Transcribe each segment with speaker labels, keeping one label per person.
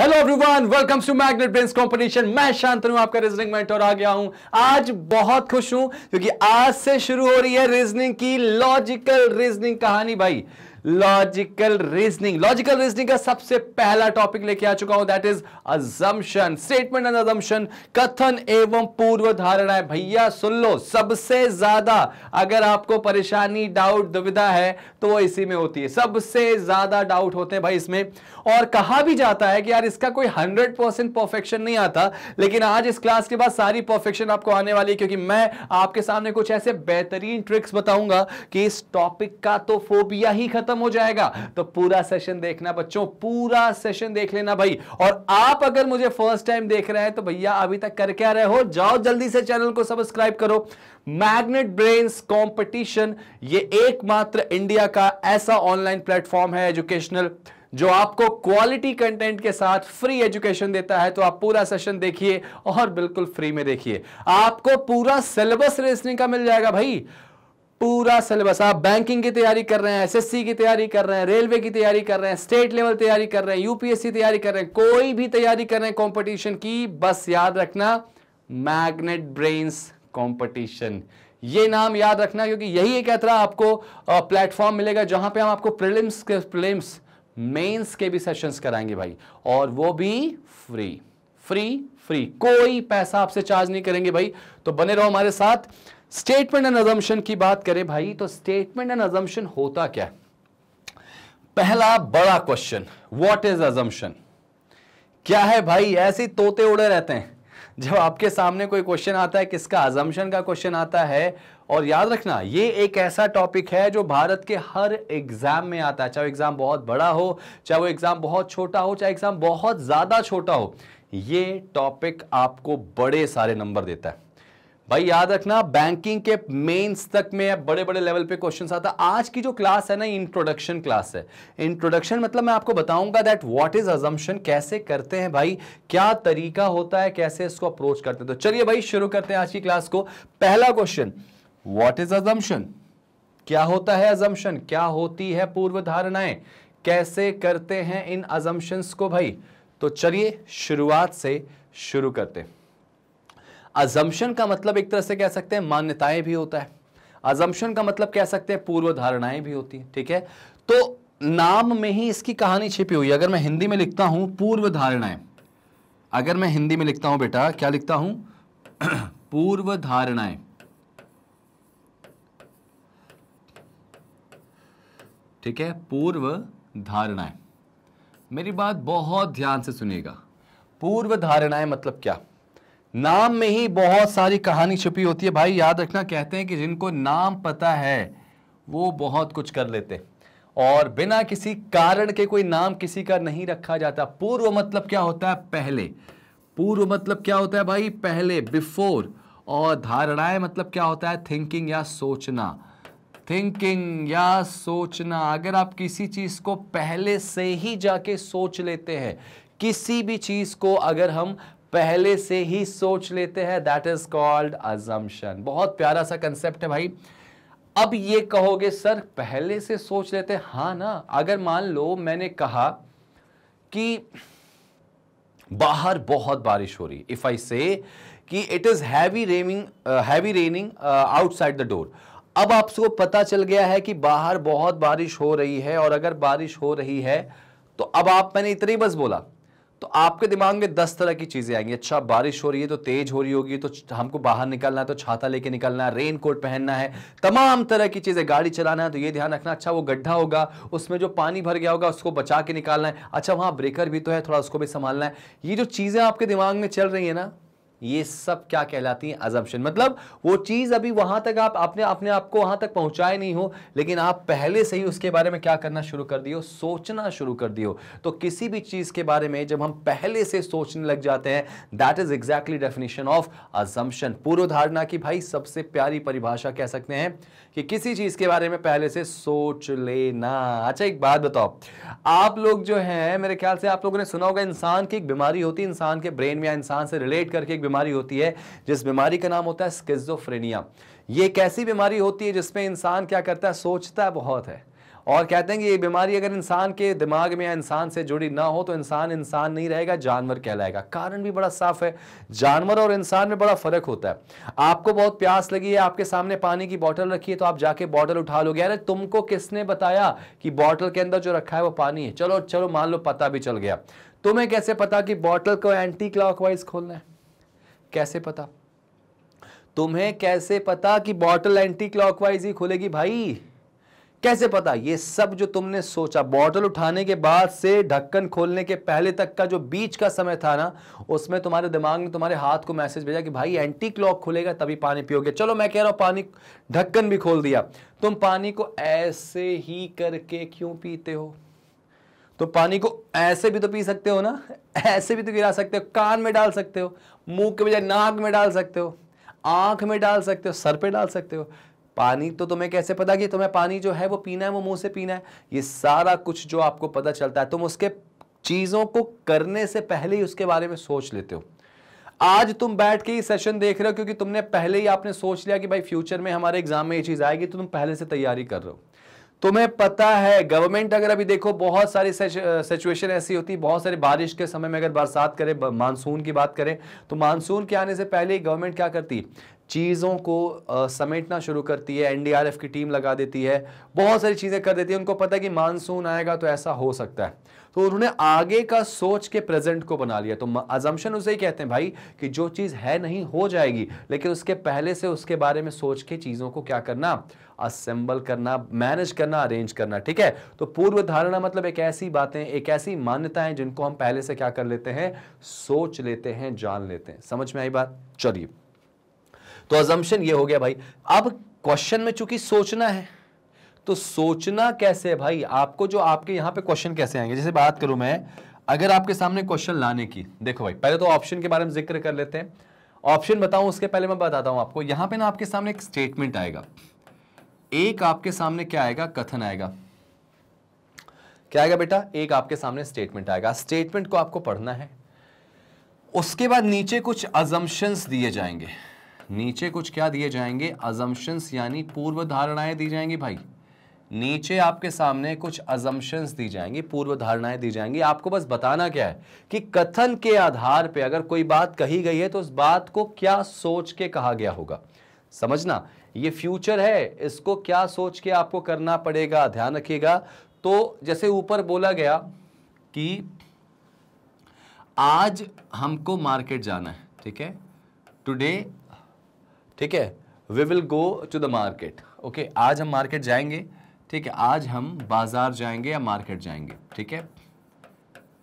Speaker 1: Hello everyone welcomes to Magnet Brains competition मैं शांतनु आपका reasoning mentor आ गया हूं आज बहुत खुश हूं क्योंकि आज से शुरू हो रही है रीजनिंग की लॉजिकल रीजनिंग कहानी भाई लॉजिकल रीजनिंग लॉजिकल रीजनिंग का सबसे पहला टॉपिक लेके आ चुका हूं that is assumption statement and assumption कथन एवं पूर्व धारणाएं भैया सुन लो सबसे ज्यादा अगर आपको परेशानी डाउट दुविधा है तो वो इसी में होती है सबसे ज्यादा डाउट होते हैं भाई इसमें और कहा भी जाता है कि यार इसका कोई हंड्रेड परसेंट परफेक्शन नहीं आता लेकिन आज इस क्लास के बाद सारी परफेक्शन आपको आने वाली है क्योंकि मैं आपके सामने कुछ ऐसे बेहतरीन ट्रिक्स बताऊंगा कि इस टॉपिक का तो फोबिया ही खत्म खत्म हो जाएगा तो पूरा सेशन देखना बच्चों पूरा सेशन देख लेना भाई और आप अगर मुझे फर्स्ट टाइम देख रहे हैं तो भैया अभी तक कर क्या रहे हो जाओ जल्दी से चैनल को सब्सक्राइब करो मैग्नेट ब्रेन्स कॉम्पिटिशन ये एकमात्र इंडिया का ऐसा ऑनलाइन प्लेटफॉर्म है एजुकेशनल जो आपको क्वालिटी कंटेंट के साथ फ्री एजुकेशन देता है तो आप पूरा सेशन देखिए और बिल्कुल फ्री में देखिए आपको पूरा सिलेबस रेसनिंग का मिल जाएगा भाई पूरा सिलेबस आप बैंकिंग की तैयारी कर रहे हैं एसएससी की तैयारी कर रहे हैं रेलवे की तैयारी कर रहे हैं स्टेट लेवल तैयारी कर रहे हैं यूपीएससी तैयारी कर रहे हैं कोई भी तैयारी कर रहे हैं कॉम्पिटिशन की बस याद रखना मैग्नेट ब्रेन्स कॉम्पिटिशन ये नाम याद रखना क्योंकि यही एक ऐतरा आपको प्लेटफॉर्म मिलेगा जहां पे हम आपको प्रिलिम्स के प्रिलिम्स मेंस के भी सेशंस कराएंगे भाई और वो भी फ्री फ्री फ्री कोई पैसा आपसे चार्ज नहीं करेंगे भाई तो बने रहो हमारे साथ स्टेटमेंट एंड अजम्पन की बात करें भाई तो स्टेटमेंट एंड अजम्पन होता क्या है पहला बड़ा क्वेश्चन व्हाट इज अजम्पन क्या है भाई ऐसे तोते उड़े रहते हैं जब आपके सामने कोई क्वेश्चन आता है किसका अजम्पन का क्वेश्चन आता है और याद रखना ये एक ऐसा टॉपिक है जो भारत के हर एग्जाम में आता है चाहे एग्जाम बहुत बड़ा हो चाहे वो एग्जाम बहुत छोटा हो चाहे एग्जाम बहुत ज़्यादा छोटा हो ये टॉपिक आपको बड़े सारे नंबर देता है भाई याद रखना बैंकिंग के मेंस तक में बड़े बड़े लेवल पे क्वेश्चन आता आज की जो क्लास है ना इंट्रोडक्शन क्लास है इंट्रोडक्शन मतलब मैं आपको बताऊंगा दैट व्हाट इज अजम्पन कैसे करते हैं भाई क्या तरीका होता है कैसे इसको अप्रोच करते हैं तो चलिए भाई शुरू करते हैं आज की क्लास को पहला क्वेश्चन वॉट इज अजम्पन क्या होता है अजम्पन क्या होती है पूर्व धारणाएं कैसे करते हैं इन अजम्पन्स को भाई तो चलिए शुरुआत से शुरू करते हैं अजम्पन का मतलब एक तरह से कह सकते हैं मान्यताएं भी होता है अजम्पन का मतलब कह सकते हैं पूर्व धारणाएं भी होती हैं ठीक है तो नाम में ही इसकी कहानी छिपी हुई अगर मैं हिंदी में लिखता हूं पूर्व धारणाएं अगर मैं हिंदी में लिखता हूं बेटा क्या लिखता हूं पूर्व धारणाएं ठीक है पूर्व धारणाएं मेरी बात बहुत ध्यान से सुनिएगा पूर्व धारणाएं मतलब क्या नाम में ही बहुत सारी कहानी छुपी होती है भाई याद रखना कहते हैं कि जिनको नाम पता है वो बहुत कुछ कर लेते और बिना किसी कारण के कोई नाम किसी का नहीं रखा जाता पूर्व मतलब क्या होता है पहले पूर्व मतलब क्या होता है भाई पहले बिफोर और धारणाएं मतलब क्या होता है थिंकिंग या सोचना थिंकिंग या सोचना अगर आप किसी चीज़ को पहले से ही जाके सोच लेते हैं किसी भी चीज़ को अगर हम पहले से ही सोच लेते हैं दैट इज कॉल्ड अजम्पन बहुत प्यारा सा कंसेप्ट है भाई अब ये कहोगे सर पहले से सोच लेते हैं हाँ ना अगर मान लो मैंने कहा कि बाहर बहुत बारिश हो रही इफ आई से कि it is heavy raining heavy raining outside the door अब आपको पता चल गया है कि बाहर बहुत बारिश हो रही है और अगर बारिश हो रही है तो अब आप मैंने इतना ही बस बोला तो आपके दिमाग में दस तरह की चीज़ें आएंगी अच्छा बारिश हो रही है तो तेज़ हो रही होगी तो हमको बाहर निकलना है तो छाता लेके निकलना है रेन कोट पहनना है तमाम तरह की चीज़ें गाड़ी चलाना है तो ये ध्यान रखना अच्छा वो गड्ढा होगा उसमें जो पानी भर गया होगा उसको बचा के निकालना है अच्छा वहां ब्रेकर भी तो है थोड़ा उसको भी संभालना है ये जो चीज़ें आपके दिमाग में चल रही है ना ये सब क्या कहलाती है अजम्पन मतलब वो चीज़ अभी वहाँ तक आप अपने अपने आप को वहाँ तक पहुँचाए नहीं हो लेकिन आप पहले से ही उसके बारे में क्या करना शुरू कर दियो सोचना शुरू कर दियो तो किसी भी चीज़ के बारे में जब हम पहले से सोचने लग जाते हैं that is exactly definition of assumption धारणा की भाई सबसे प्यारी परिभाषा कह सकते हैं कि किसी चीज़ के बारे में पहले से सोच लेना अच्छा एक बात बताओ आप लोग जो है मेरे ख्याल से आप लोगों ने सुना होगा इंसान की एक बीमारी होती है इंसान के ब्रेन में या इंसान से रिलेट करके एक बीमारी होती है जिस बीमारी का नाम होता है स्किजोफ्रेनिया ये एक ऐसी बीमारी होती है जिसमें इंसान क्या करता है सोचता है बहुत है और कहते हैं कि ये बीमारी अगर इंसान के दिमाग में या इंसान से जुड़ी ना हो तो इंसान इंसान नहीं रहेगा जानवर कहलाएगा कारण भी बड़ा साफ है जानवर और इंसान में बड़ा फर्क होता है आपको बहुत प्यास लगी है आपके सामने पानी की बोतल रखी है तो आप जाके बोतल उठा लोगे अरे तुमको किसने बताया कि बॉटल के अंदर जो रखा है वो पानी है चलो चलो मान लो पता भी चल गया तुम्हें कैसे पता कि बॉटल को एंटी क्लॉक खोलना है कैसे पता तुम्हें कैसे पता कि बॉटल एंटी क्लॉकवाइज ही खुलेगी भाई कैसे पता ये सब जो तुमने सोचा बॉटल उठाने के बाद से ढक्कन खोलने के पहले तक का जो बीच का समय था ना उसमें तुम्हारे दिमाग ने तुम्हारे हाथ को मैसेज भेजा कि भाई एंटी क्लॉक खुलेगा तभी पानी पियोगे चलो मैं कह रहा हूं पानी ढक्कन भी खोल दिया तुम पानी को ऐसे ही करके क्यों पीते हो तो पानी को ऐसे भी तो पी सकते हो ना ऐसे भी तो गिरा सकते हो कान में डाल सकते हो मुंह के बजाय नाक में डाल सकते हो आंख में डाल सकते हो सर पे डाल सकते हो पानी तो तुम्हें कैसे पता कि तुम्हें पानी जो है वो पीना है वो मुंह से पीना है ये सारा कुछ जो आपको पता चलता है तुम उसके चीज़ों को करने से पहले ही उसके बारे में सोच लेते हो आज तुम बैठ के ही सेशन देख रहे हो क्योंकि तुमने पहले ही आपने सोच लिया कि भाई फ्यूचर में हमारे एग्जाम में ये चीज़ आएगी तो तुम पहले से तैयारी कर रहे हो तुम्हें पता है गवर्नमेंट अगर अभी देखो बहुत सारी सिचुएशन ऐसी होती है बहुत सारी बारिश के समय में अगर बरसात करें मानसून की बात करें तो मानसून के आने से पहले ही गवर्नमेंट क्या करती है चीज़ों को आ, समेटना शुरू करती है एनडीआरएफ की टीम लगा देती है बहुत सारी चीज़ें कर देती है उनको पता है कि मानसून आएगा तो ऐसा हो सकता है तो उन्होंने आगे का सोच के प्रेजेंट को बना लिया तो अजम्पन उसे ही कहते हैं भाई कि जो चीज़ है नहीं हो जाएगी लेकिन उसके पहले से उसके बारे में सोच के चीज़ों को क्या करना असेंबल करना मैनेज करना अरेंज करना ठीक है तो पूर्व धारणा मतलब एक ऐसी बातें एक ऐसी मान्यताएं जिनको हम पहले से क्या कर लेते हैं सोच लेते हैं जान लेते हैं समझ में आई बात चलिए तो अजम्पन ये हो गया भाई अब क्वेश्चन में चूंकि सोचना है तो सोचना कैसे भाई आपको जो आपके यहां पे क्वेश्चन कैसे आएंगे जैसे बात करूं मैं अगर आपके सामने क्वेश्चन लाने की देखो भाई पहले तो ऑप्शन के बारे में जिक्र कर लेते हैं ऑप्शन बताऊं उसके पहले मैं बताता हूं आपको यहां पे ना आपके सामने एक स्टेटमेंट आएगा एक आपके सामने क्या आएगा कथन आएगा क्या आएगा बेटा एक आपके सामने स्टेटमेंट आएगा स्टेटमेंट को आपको पढ़ना है उसके बाद नीचे कुछ अजम्पन्स दिए जाएंगे नीचे कुछ क्या दिए जाएंगे अजम्पन्स यानी पूर्व धारणाएं दी जाएंगी भाई नीचे आपके सामने कुछ अजम्पन्स दी जाएंगी पूर्व धारणाएं दी जाएंगी आपको बस बताना क्या है कि कथन के आधार पर अगर कोई बात कही गई है तो उस बात को क्या सोच के कहा गया होगा समझना ये फ्यूचर है इसको क्या सोच के आपको करना पड़ेगा ध्यान रखिएगा तो जैसे ऊपर बोला गया कि आज हमको मार्केट जाना है ठीक है टुडे ठीक है we will go to the market okay आज हम मार्केट जाएंगे ठीक है आज हम बाज़ार जाएंगे या मार्केट जाएंगे ठीक है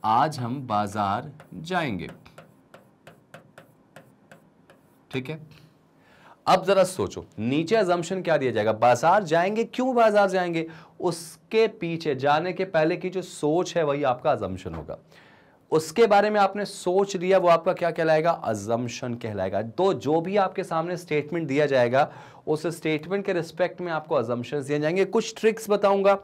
Speaker 1: आज हम बाज़ार जाएंगे ठीक है अब जरा सोचो नीचे एजम्पन क्या दिया जाएगा बाजार जाएंगे क्यों बाजार जाएंगे उसके पीछे जाने के पहले की जो सोच है वही आपका एजम्पन होगा उसके बारे में आपने सोच लिया वो आपका क्या कहलाएगा अजम्पन कहलाएगा तो जो भी आपके सामने स्टेटमेंट दिया जाएगा उस स्टेटमेंट के रिस्पेक्ट में आपको अजम्पन दिए जाएंगे कुछ ट्रिक्स बताऊंगा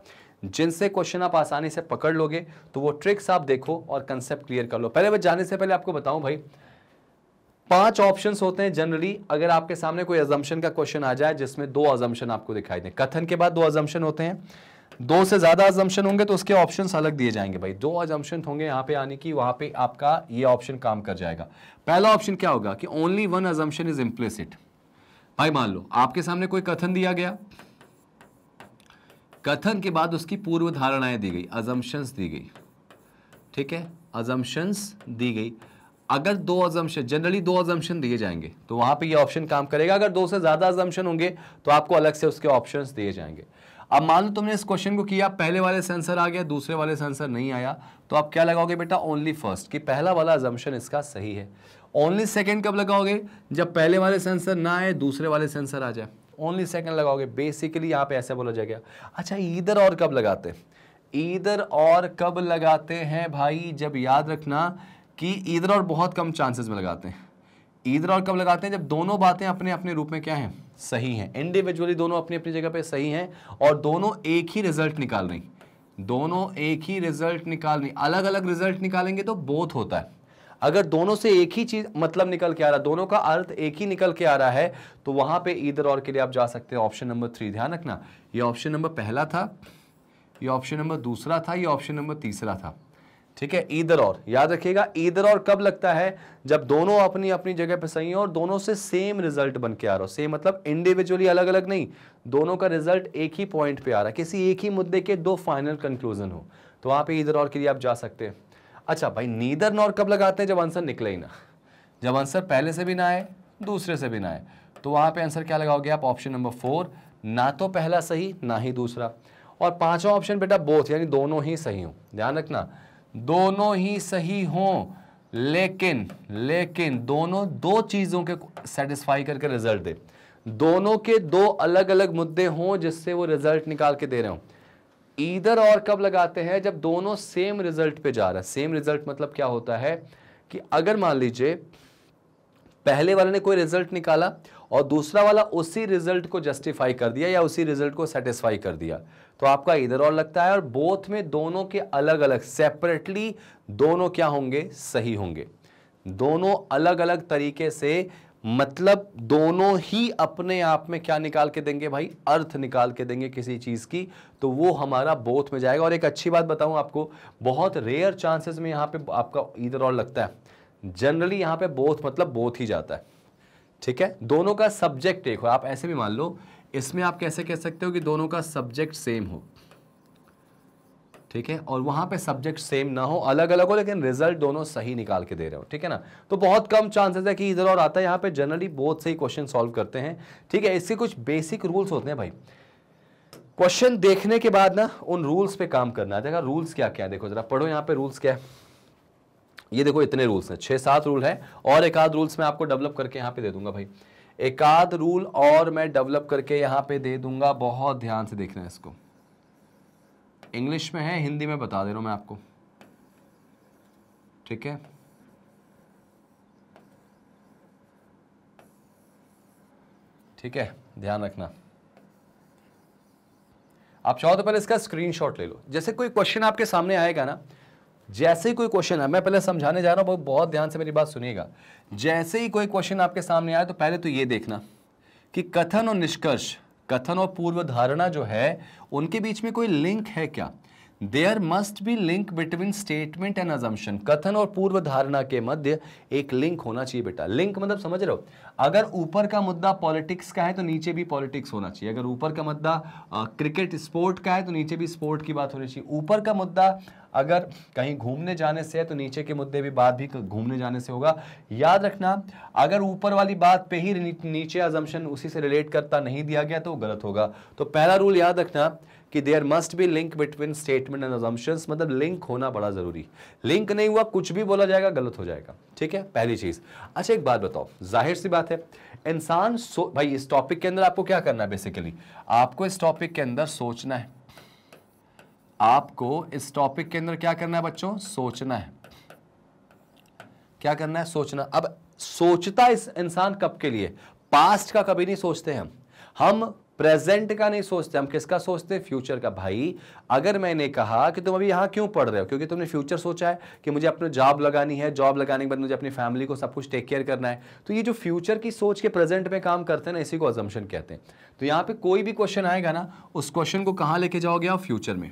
Speaker 1: जिनसे क्वेश्चन आप आसानी से पकड़ लोगे तो वो ट्रिक्स आप देखो और कंसेप्ट क्लियर कर लो पहले बस जाने से पहले आपको बताऊं भाई पांच ऑप्शंस होते हैं जनरली अगर आपके सामने कोई अजम्पन का क्वेश्चन आ जाए जिसमें दो अजम्पन आपको दिखाई दें कथन के बाद दो अजम्पन होते हैं दो से ज्यादा अजम्पन होंगे तो उसके ऑप्शन अलग दिए जाएंगे भाई दो अजम्पन होंगे यहां पे आने की वहां पे आपका ये ऑप्शन काम कर जाएगा पहला ऑप्शन क्या होगा कि only one assumption is implicit भाई मान लो आपके सामने कोई कथन दिया गया कथन के बाद उसकी पूर्व धारणाएं दी गई अजम्पन्स दी गई ठीक है अजम्पन्स दी गई अगर दो अजम्पन जनरली दो अजम्पन दिए जाएंगे तो वहां पे ये ऑप्शन काम करेगा अगर दो से ज़्यादा अजम्पन होंगे तो आपको अलग से उसके ऑप्शंस दिए जाएंगे अब मान लो तुमने इस क्वेश्चन को किया पहले वाले सेंसर आ गया दूसरे वाले सेंसर नहीं आया तो आप क्या लगाओगे बेटा ओनली फर्स्ट कि पहला वाला अजम्पन इसका सही है ओनली सेकेंड कब लगाओगे जब पहले वाले सेंसर ना आए दूसरे वाले सेंसर आ जाए ओनली सेकेंड लगाओगे बेसिकली यहाँ पे ऐसे बोला जाएगा अच्छा इधर और कब लगाते हैं इधर और कब लगाते हैं भाई जब याद रखना कि ईदर और बहुत कम चांसेस में लगाते हैं ईदर और कब लगाते हैं जब दोनों बातें अपने अपने रूप में क्या हैं सही हैं इंडिविजुअली दोनों अपनी अपनी जगह पे सही हैं और दोनों एक ही रिजल्ट निकाल रही दोनों एक ही रिजल्ट निकाल रही अलग अलग रिजल्ट निकालेंगे तो बोथ होता है अगर दोनों से एक ही चीज मतलब निकल के आ रहा है दोनों का अर्थ एक ही निकल के आ रहा है तो वहां पे इधर और के लिए आप जा सकते हैं ऑप्शन नंबर थ्री ध्यान रखना ये ऑप्शन नंबर पहला था ये ऑप्शन नंबर दूसरा था ये ऑप्शन नंबर तीसरा था ठीक है ईदर और याद रखिएगा ईदर और कब लगता है जब दोनों अपनी अपनी जगह पे सही हो और दोनों से सेम रिजल्ट बन के आ रहा हो सेम मतलब इंडिविजुअली अलग अलग नहीं दोनों का रिजल्ट एक ही पॉइंट पे आ रहा है किसी एक ही मुद्दे के दो फाइनल कंक्लूजन हो तो वहां पे ईदर और के लिए आप जा सकते हैं अच्छा भाई नीदर नॉर कब लगाते हैं जब आंसर निकले ही ना जब आंसर पहले से भी ना आए दूसरे से भी ना आए तो वहां पे आंसर क्या लगाओगे आप ऑप्शन नंबर फोर ना तो पहला सही ना ही दूसरा और पांचवा ऑप्शन बेटा बोथ यानी दोनों ही सही हो ध्यान रखना दोनों ही सही हों लेकिन लेकिन दोनों दो चीज़ों के सेटिस्फाई करके रिजल्ट दे दोनों के दो अलग अलग मुद्दे हों जिससे वो रिजल्ट निकाल के दे रहे हों इधर और कब लगाते हैं जब दोनों सेम रिजल्ट पे जा रहा है सेम रिजल्ट मतलब क्या होता है कि अगर मान लीजिए पहले वाले ने कोई रिजल्ट निकाला और दूसरा वाला उसी रिजल्ट को जस्टिफाई कर दिया या उसी रिजल्ट को सेटिस्फाई कर दिया तो आपका इधर और लगता है और बोथ में दोनों के अलग अलग सेपरेटली दोनों क्या होंगे सही होंगे दोनों अलग अलग तरीके से मतलब दोनों ही अपने आप में क्या निकाल के देंगे भाई अर्थ निकाल के देंगे किसी चीज़ की तो वो हमारा बोथ में जाएगा और एक अच्छी बात बताऊं आपको बहुत रेयर चांसेस में यहाँ पे आपका इधर और लगता है जनरली यहाँ पे बोथ मतलब बोथ ही जाता है ठीक है दोनों का सब्जेक्ट एक हो आप ऐसे भी मान लो इसमें आप कैसे कह सकते हो कि दोनों का सब्जेक्ट सेम हो ठीक है और वहां पे सब्जेक्ट सेम ना हो अलग अलग हो लेकिन रिजल्ट दोनों सही निकाल के दे रहे हो ठीक है ना तो बहुत कम चांसेस है कि इधर और आता है यहां पे जनरली बहुत सही क्वेश्चन सॉल्व करते हैं ठीक है इसके कुछ बेसिक रूल्स होते हैं भाई क्वेश्चन देखने के बाद ना उन रूल्स पे काम करना है देखा रूल्स क्या क्या है देखो जरा पढ़ो यहाँ पे रूल्स क्या है ये देखो इतने रूल्स हैं छह सात रूल है और एक आध रूल्स मैं आपको डेवलप करके यहाँ पे दे दूंगा भाई एकाद रूल और मैं डेवलप करके यहाँ पे दे दूंगा बहुत ध्यान से देखना इसको इंग्लिश में है हिंदी में बता दे रहा हूँ मैं आपको ठीक है ठीक है ध्यान रखना आप चाहो तो पहले इसका स्क्रीनशॉट ले लो जैसे कोई क्वेश्चन आपके सामने आएगा ना जैसे ही कोई क्वेश्चन है मैं पहले समझाने जा रहा हूँ बहुत ध्यान से मेरी बात सुनिएगा जैसे ही कोई क्वेश्चन आपके सामने आए तो पहले तो ये देखना कि कथन और निष्कर्ष कथन और पूर्व धारणा जो है उनके बीच में कोई लिंक है क्या there must be link between statement and assumption कथन और पूर्व धारणा के मध्य एक लिंक होना चाहिए बेटा लिंक मतलब समझ रहे हो अगर ऊपर का मुद्दा पॉलिटिक्स का है तो नीचे भी पॉलिटिक्स होना चाहिए अगर ऊपर का मुद्दा क्रिकेट स्पोर्ट का है तो नीचे भी स्पोर्ट की बात होनी चाहिए ऊपर का मुद्दा अगर कहीं घूमने जाने से है तो नीचे के मुद्दे भी बात भी घूमने जाने से होगा याद रखना अगर ऊपर वाली बात पे ही नीचे अजम्पन उसी से रिलेट करता नहीं दिया गया तो गलत होगा तो पहला रूल याद रखना कि there must be link between statement and assumptions मतलब लिंक होना बड़ा ज़रूरी लिंक नहीं हुआ कुछ भी बोला जाएगा गलत हो जाएगा ठीक है पहली चीज़ अच्छा एक बात बताओ जाहिर सी बात है इंसान सो भाई इस टॉपिक के अंदर आपको क्या करना है बेसिकली आपको इस टॉपिक के अंदर सोचना है आपको इस टॉपिक के अंदर क्या करना है बच्चों सोचना है क्या करना है सोचना अब सोचता इस इंसान कब के लिए पास्ट का कभी नहीं सोचते हम हम प्रेजेंट का नहीं सोचते हम किसका सोचते हैं फ्यूचर का भाई अगर मैंने कहा कि तुम अभी यहां क्यों पढ़ रहे हो क्योंकि तुमने फ्यूचर सोचा है कि मुझे अपने जॉब लगानी है जॉब लगाने के बाद मुझे अपनी फैमिली को सब कुछ टेक केयर करना है तो ये जो फ्यूचर की सोच के प्रेजेंट में काम करते हैं ना इसी को अजम्पन कहते हैं तो यहां पर कोई भी क्वेश्चन आएगा ना उस क्वेश्चन को कहां लेके जाओगे आप फ्यूचर में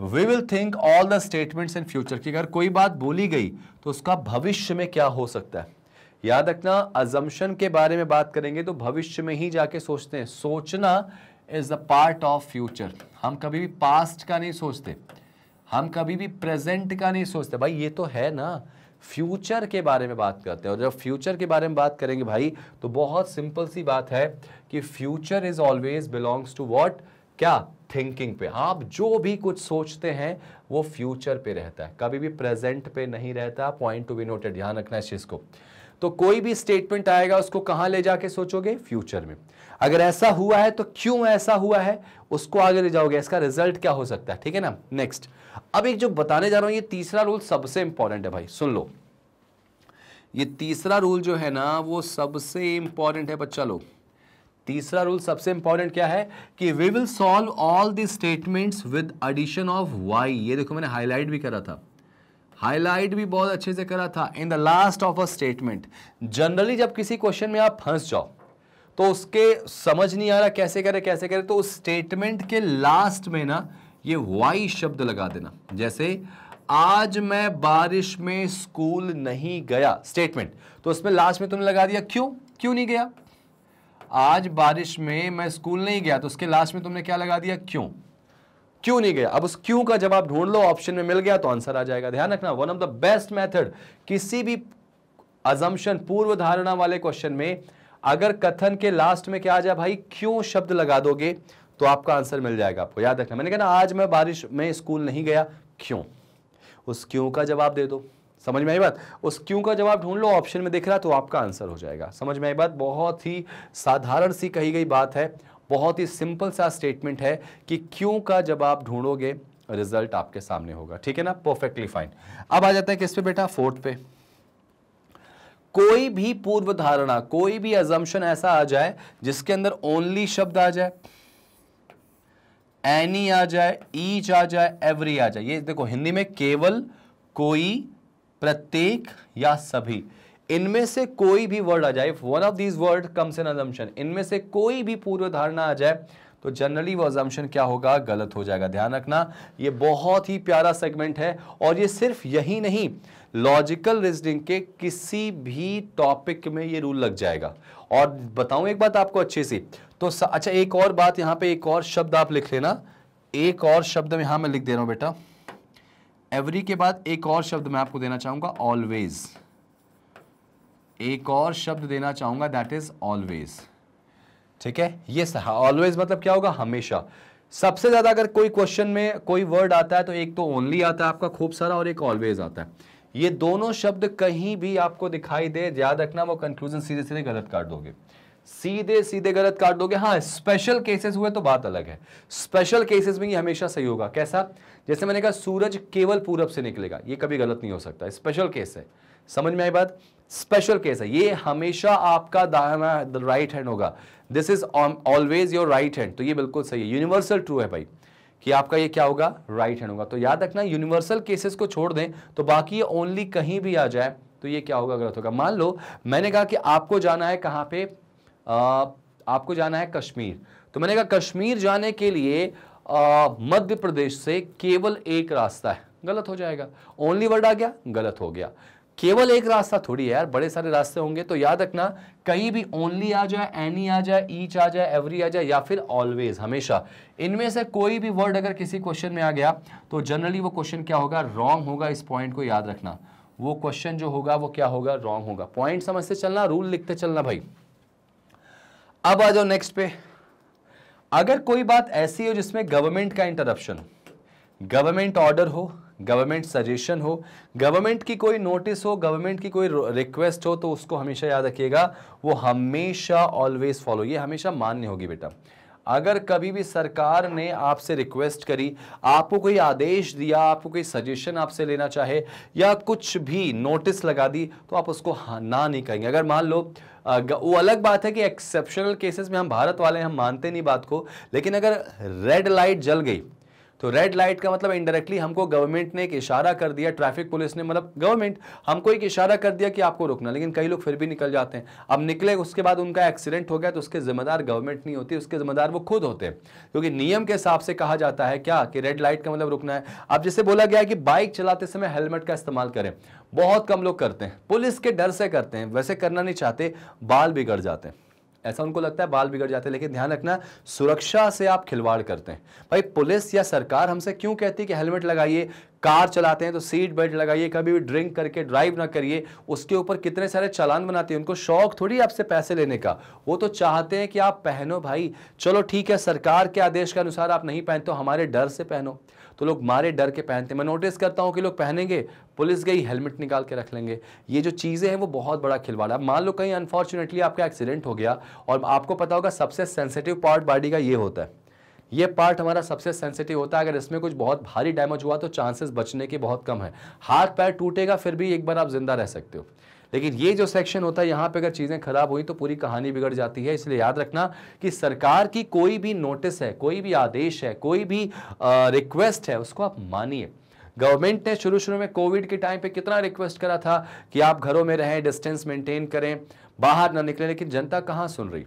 Speaker 1: we will think all the statements in future की अगर कोई बात बोली गई तो उसका भविष्य में क्या हो सकता है याद रखना अजम्पन के बारे में बात करेंगे तो भविष्य में ही जाके सोचते हैं सोचना is a part of future हम कभी भी पास्ट का नहीं सोचते हम कभी भी प्रेजेंट का नहीं सोचते भाई ये तो है ना फ्यूचर के बारे में बात करते हैं और जब फ्यूचर के बारे में बात करेंगे भाई तो बहुत सिंपल सी बात है कि future is always belongs to what क्या थिंकिंग पे हाँ, आप जो भी कुछ सोचते हैं वो फ्यूचर पे रहता है कभी भी प्रेजेंट पे नहीं रहता पॉइंट टू बी नोटेड ध्यान रखना इस चीज़ को तो कोई भी स्टेटमेंट आएगा उसको कहां ले जाके सोचोगे फ्यूचर में अगर ऐसा हुआ है तो क्यों ऐसा हुआ है उसको आगे ले जाओगे इसका रिजल्ट क्या हो सकता है ठीक है ना नेक्स्ट अब एक जो बताने जा रहा हूं ये तीसरा रूल सबसे इंपॉर्टेंट है भाई सुन लो ये तीसरा रूल जो है ना वो सबसे इंपॉर्टेंट है बच्चा लोग तीसरा रूल सबसे इंपॉर्टेंट क्या है कि we will solve all the statements with addition of why ये देखो मैंने हाईलाइट भी करा था हाईलाइट भी बहुत अच्छे से करा था in the last of a statement generally जब किसी क्वेश्चन में आप फंस जाओ तो उसके समझ नहीं आ रहा कैसे करे कैसे करे तो उस स्टेटमेंट के लास्ट में ना ये वाई शब्द लगा देना जैसे आज मैं बारिश में स्कूल नहीं गया स्टेटमेंट तो उसमें लास्ट में तुमने लगा दिया क्यों क्यों नहीं गया आज बारिश में मैं स्कूल नहीं गया तो उसके लास्ट में तुमने क्या लगा दिया क्यों क्यों नहीं गया अब उस क्यों का जवाब ढूंढ लो ऑप्शन में मिल गया तो आंसर आ जाएगा ध्यान रखना one of the best method किसी भी अजम्पन पूर्व धारणा वाले क्वेश्चन में अगर कथन के लास्ट में क्या आ जाए भाई क्यों शब्द लगा दोगे तो आपका आंसर मिल जाएगा आपको याद रखना मैंने कहा ना आज मैं बारिश में स्कूल नहीं गया क्यों उस क्यों का जवाब दे दो समझ में आई बात उस क्यों का जवाब ढूंढ लो ऑप्शन में दिख रहा तो आपका आंसर हो जाएगा समझ में आई बात बहुत ही साधारण सी कही गई बात है बहुत ही सिंपल सा स्टेटमेंट है कि क्यों का जब आप ढूंढोगे रिजल्ट आपके सामने होगा ठीक है ना परफेक्टली फाइन अब आ जाता है किस पे बेटा फोर्थ पे कोई भी पूर्व धारणा कोई भी अजम्पन ऐसा आ जाए जिसके अंदर ओनली शब्द आ जाए एनी आ जाए ईच आ जाए एवरी आ जाए ये देखो हिंदी में केवल कोई प्रत्येक या सभी इनमें से कोई भी वर्ड आ जाए one of these word comes an assumption इनमें से कोई भी पूर्व धारणा आ जाए तो जनरली वो अजम्पन क्या होगा गलत हो जाएगा ध्यान रखना ये बहुत ही प्यारा सेगमेंट है और ये सिर्फ यही नहीं लॉजिकल रीजनिंग के किसी भी टॉपिक में ये रूल लग जाएगा और बताऊं एक बात आपको अच्छे से तो अच्छा एक और बात यहाँ पे एक और शब्द आप लिख लेना एक और शब्द यहां मैं लिख दे रहा हूं बेटा एवरी के बाद एक और शब्द मैं आपको देना चाहूंगा ऑलवेज़ एक और शब्द देना चाहूंगा दैट इज ऑलवेज ठीक है ये ऑलवेज हाँ, मतलब क्या होगा हमेशा सबसे ज़्यादा अगर कोई क्वेश्चन में कोई वर्ड आता है तो एक तो ओनली आता है आपका खूब सारा और एक ऑलवेज आता है ये दोनों शब्द कहीं भी आपको दिखाई दे याद रखना वो कंक्लूजन सीधे सीधे गलत काट दोगे सीधे सीधे गलत काट दोगे हाँ स्पेशल केसेस हुए तो बात अलग है स्पेशल केसेस में ये हमेशा सही होगा कैसा जैसे मैंने कहा सूरज केवल पूरब से निकलेगा ये कभी गलत नहीं हो सकता स्पेशल केस है समझ में आई बात स्पेशल केस है ये हमेशा आपका दाना राइट हैंड होगा this is always your right hand तो ये बिल्कुल सही है यूनिवर्सल ट्रू है भाई कि आपका ये क्या होगा राइट हैंड होगा तो याद रखना यूनिवर्सल केसेस को छोड़ दें तो बाकी ये ओनली कहीं भी आ जाए तो ये क्या होगा गलत होगा मान लो मैंने कहा कि आपको जाना है कहां पे आपको जाना है कश्मीर तो मैंने कहा कश्मीर जाने के लिए मध्य प्रदेश से केवल एक रास्ता है गलत हो जाएगा ओनली वर्ड आ गया गलत हो गया केवल एक रास्ता थोड़ी है यार बड़े सारे रास्ते होंगे तो याद रखना कहीं भी ओनली आ जाए एनी आ जाए ईच आ जाए एवरी आ जाए या फिर ऑलवेज हमेशा इनमें से कोई भी वर्ड अगर किसी क्वेश्चन में आ गया तो जनरली वो क्वेश्चन क्या होगा रॉन्ग होगा इस पॉइंट को याद रखना वो क्वेश्चन जो होगा वो क्या होगा रॉन्ग होगा पॉइंट समझते चलना रूल लिखते चलना भाई अब आ जाओ नेक्स्ट पे अगर कोई बात ऐसी हो जिसमें गवर्नमेंट का इंटरप्शन हो गवर्नमेंट ऑर्डर हो गवर्नमेंट सजेशन हो गवर्नमेंट की कोई नोटिस हो गवर्नमेंट की कोई रिक्वेस्ट हो तो उसको हमेशा याद रखिएगा वो हमेशा ऑलवेज फॉलो ये हमेशा मान्य होगी बेटा अगर कभी भी सरकार ने आपसे रिक्वेस्ट करी आपको कोई आदेश दिया आपको कोई सजेशन आपसे लेना चाहे या कुछ भी नोटिस लगा दी तो आप उसको ना नहीं कहेंगे अगर मान लो वो अलग बात है कि एक्सेप्शनल केसेस में हम भारत वाले हम मानते नहीं बात को लेकिन अगर रेड लाइट जल गई तो रेड लाइट का मतलब इनडायरेक्टली हमको गवर्नमेंट ने एक इशारा कर दिया ट्रैफिक पुलिस ने मतलब गवर्नमेंट हमको एक इशारा कर दिया कि आपको रुकना लेकिन कई लोग फिर भी निकल जाते हैं अब निकले उसके बाद उनका एक्सीडेंट हो गया तो उसके जिम्मेदार गवर्नमेंट नहीं होती उसके जिम्मेदार वो खुद होते हैं क्योंकि नियम के हिसाब से कहा जाता है क्या कि रेड लाइट का मतलब रुकना है अब जैसे बोला गया कि बाइक चलाते समय हेलमेट का इस्तेमाल करें बहुत कम लोग करते हैं पुलिस के डर से करते हैं वैसे करना नहीं चाहते बाल बिगड़ जाते हैं ऐसा उनको लगता है बाल बिगड़ जाते हैं लेकिन ध्यान रखना सुरक्षा से आप खिलवाड़ करते हैं भाई पुलिस या सरकार हमसे क्यों कहती है कि हेलमेट लगाइए कार चलाते हैं तो सीट बेल्ट लगाइए कभी भी ड्रिंक करके ड्राइव ना करिए उसके ऊपर कितने सारे चालान बनाते हैं उनको शौक थोड़ी आपसे पैसे लेने का वो तो चाहते हैं कि आप पहनो भाई चलो ठीक है सरकार के आदेश के अनुसार आप नहीं पहनते हमारे डर से पहनो तो लोग मारे डर के पहनते मैं नोटिस करता हूँ कि लोग पहनेंगे पुलिस गई हेलमेट निकाल के रख लेंगे ये जो चीज़ें हैं वो बहुत बड़ा खिलवाड़ है मान लो कहीं अनफॉर्चुनेटली आपका एक्सीडेंट हो गया और आपको पता होगा सबसे सेंसिटिव पार्ट बॉडी का ये होता है ये पार्ट हमारा सबसे सेंसिटिव होता है अगर इसमें कुछ बहुत भारी डैमेज हुआ तो चांसेस बचने के बहुत कम है हाथ पैर टूटेगा फिर भी एक बार आप जिंदा रह सकते हो लेकिन ये जो सेक्शन होता है यहाँ पे अगर चीज़ें खराब हुई तो पूरी कहानी बिगड़ जाती है इसलिए याद रखना कि सरकार की कोई भी नोटिस है कोई भी आदेश है कोई भी रिक्वेस्ट है उसको आप मानिए गवर्नमेंट ने शुरू शुरू में कोविड के टाइम पे कितना रिक्वेस्ट करा था कि आप घरों में रहें डिस्टेंस मेंटेन करें बाहर ना निकलें लेकिन जनता कहाँ सुन रही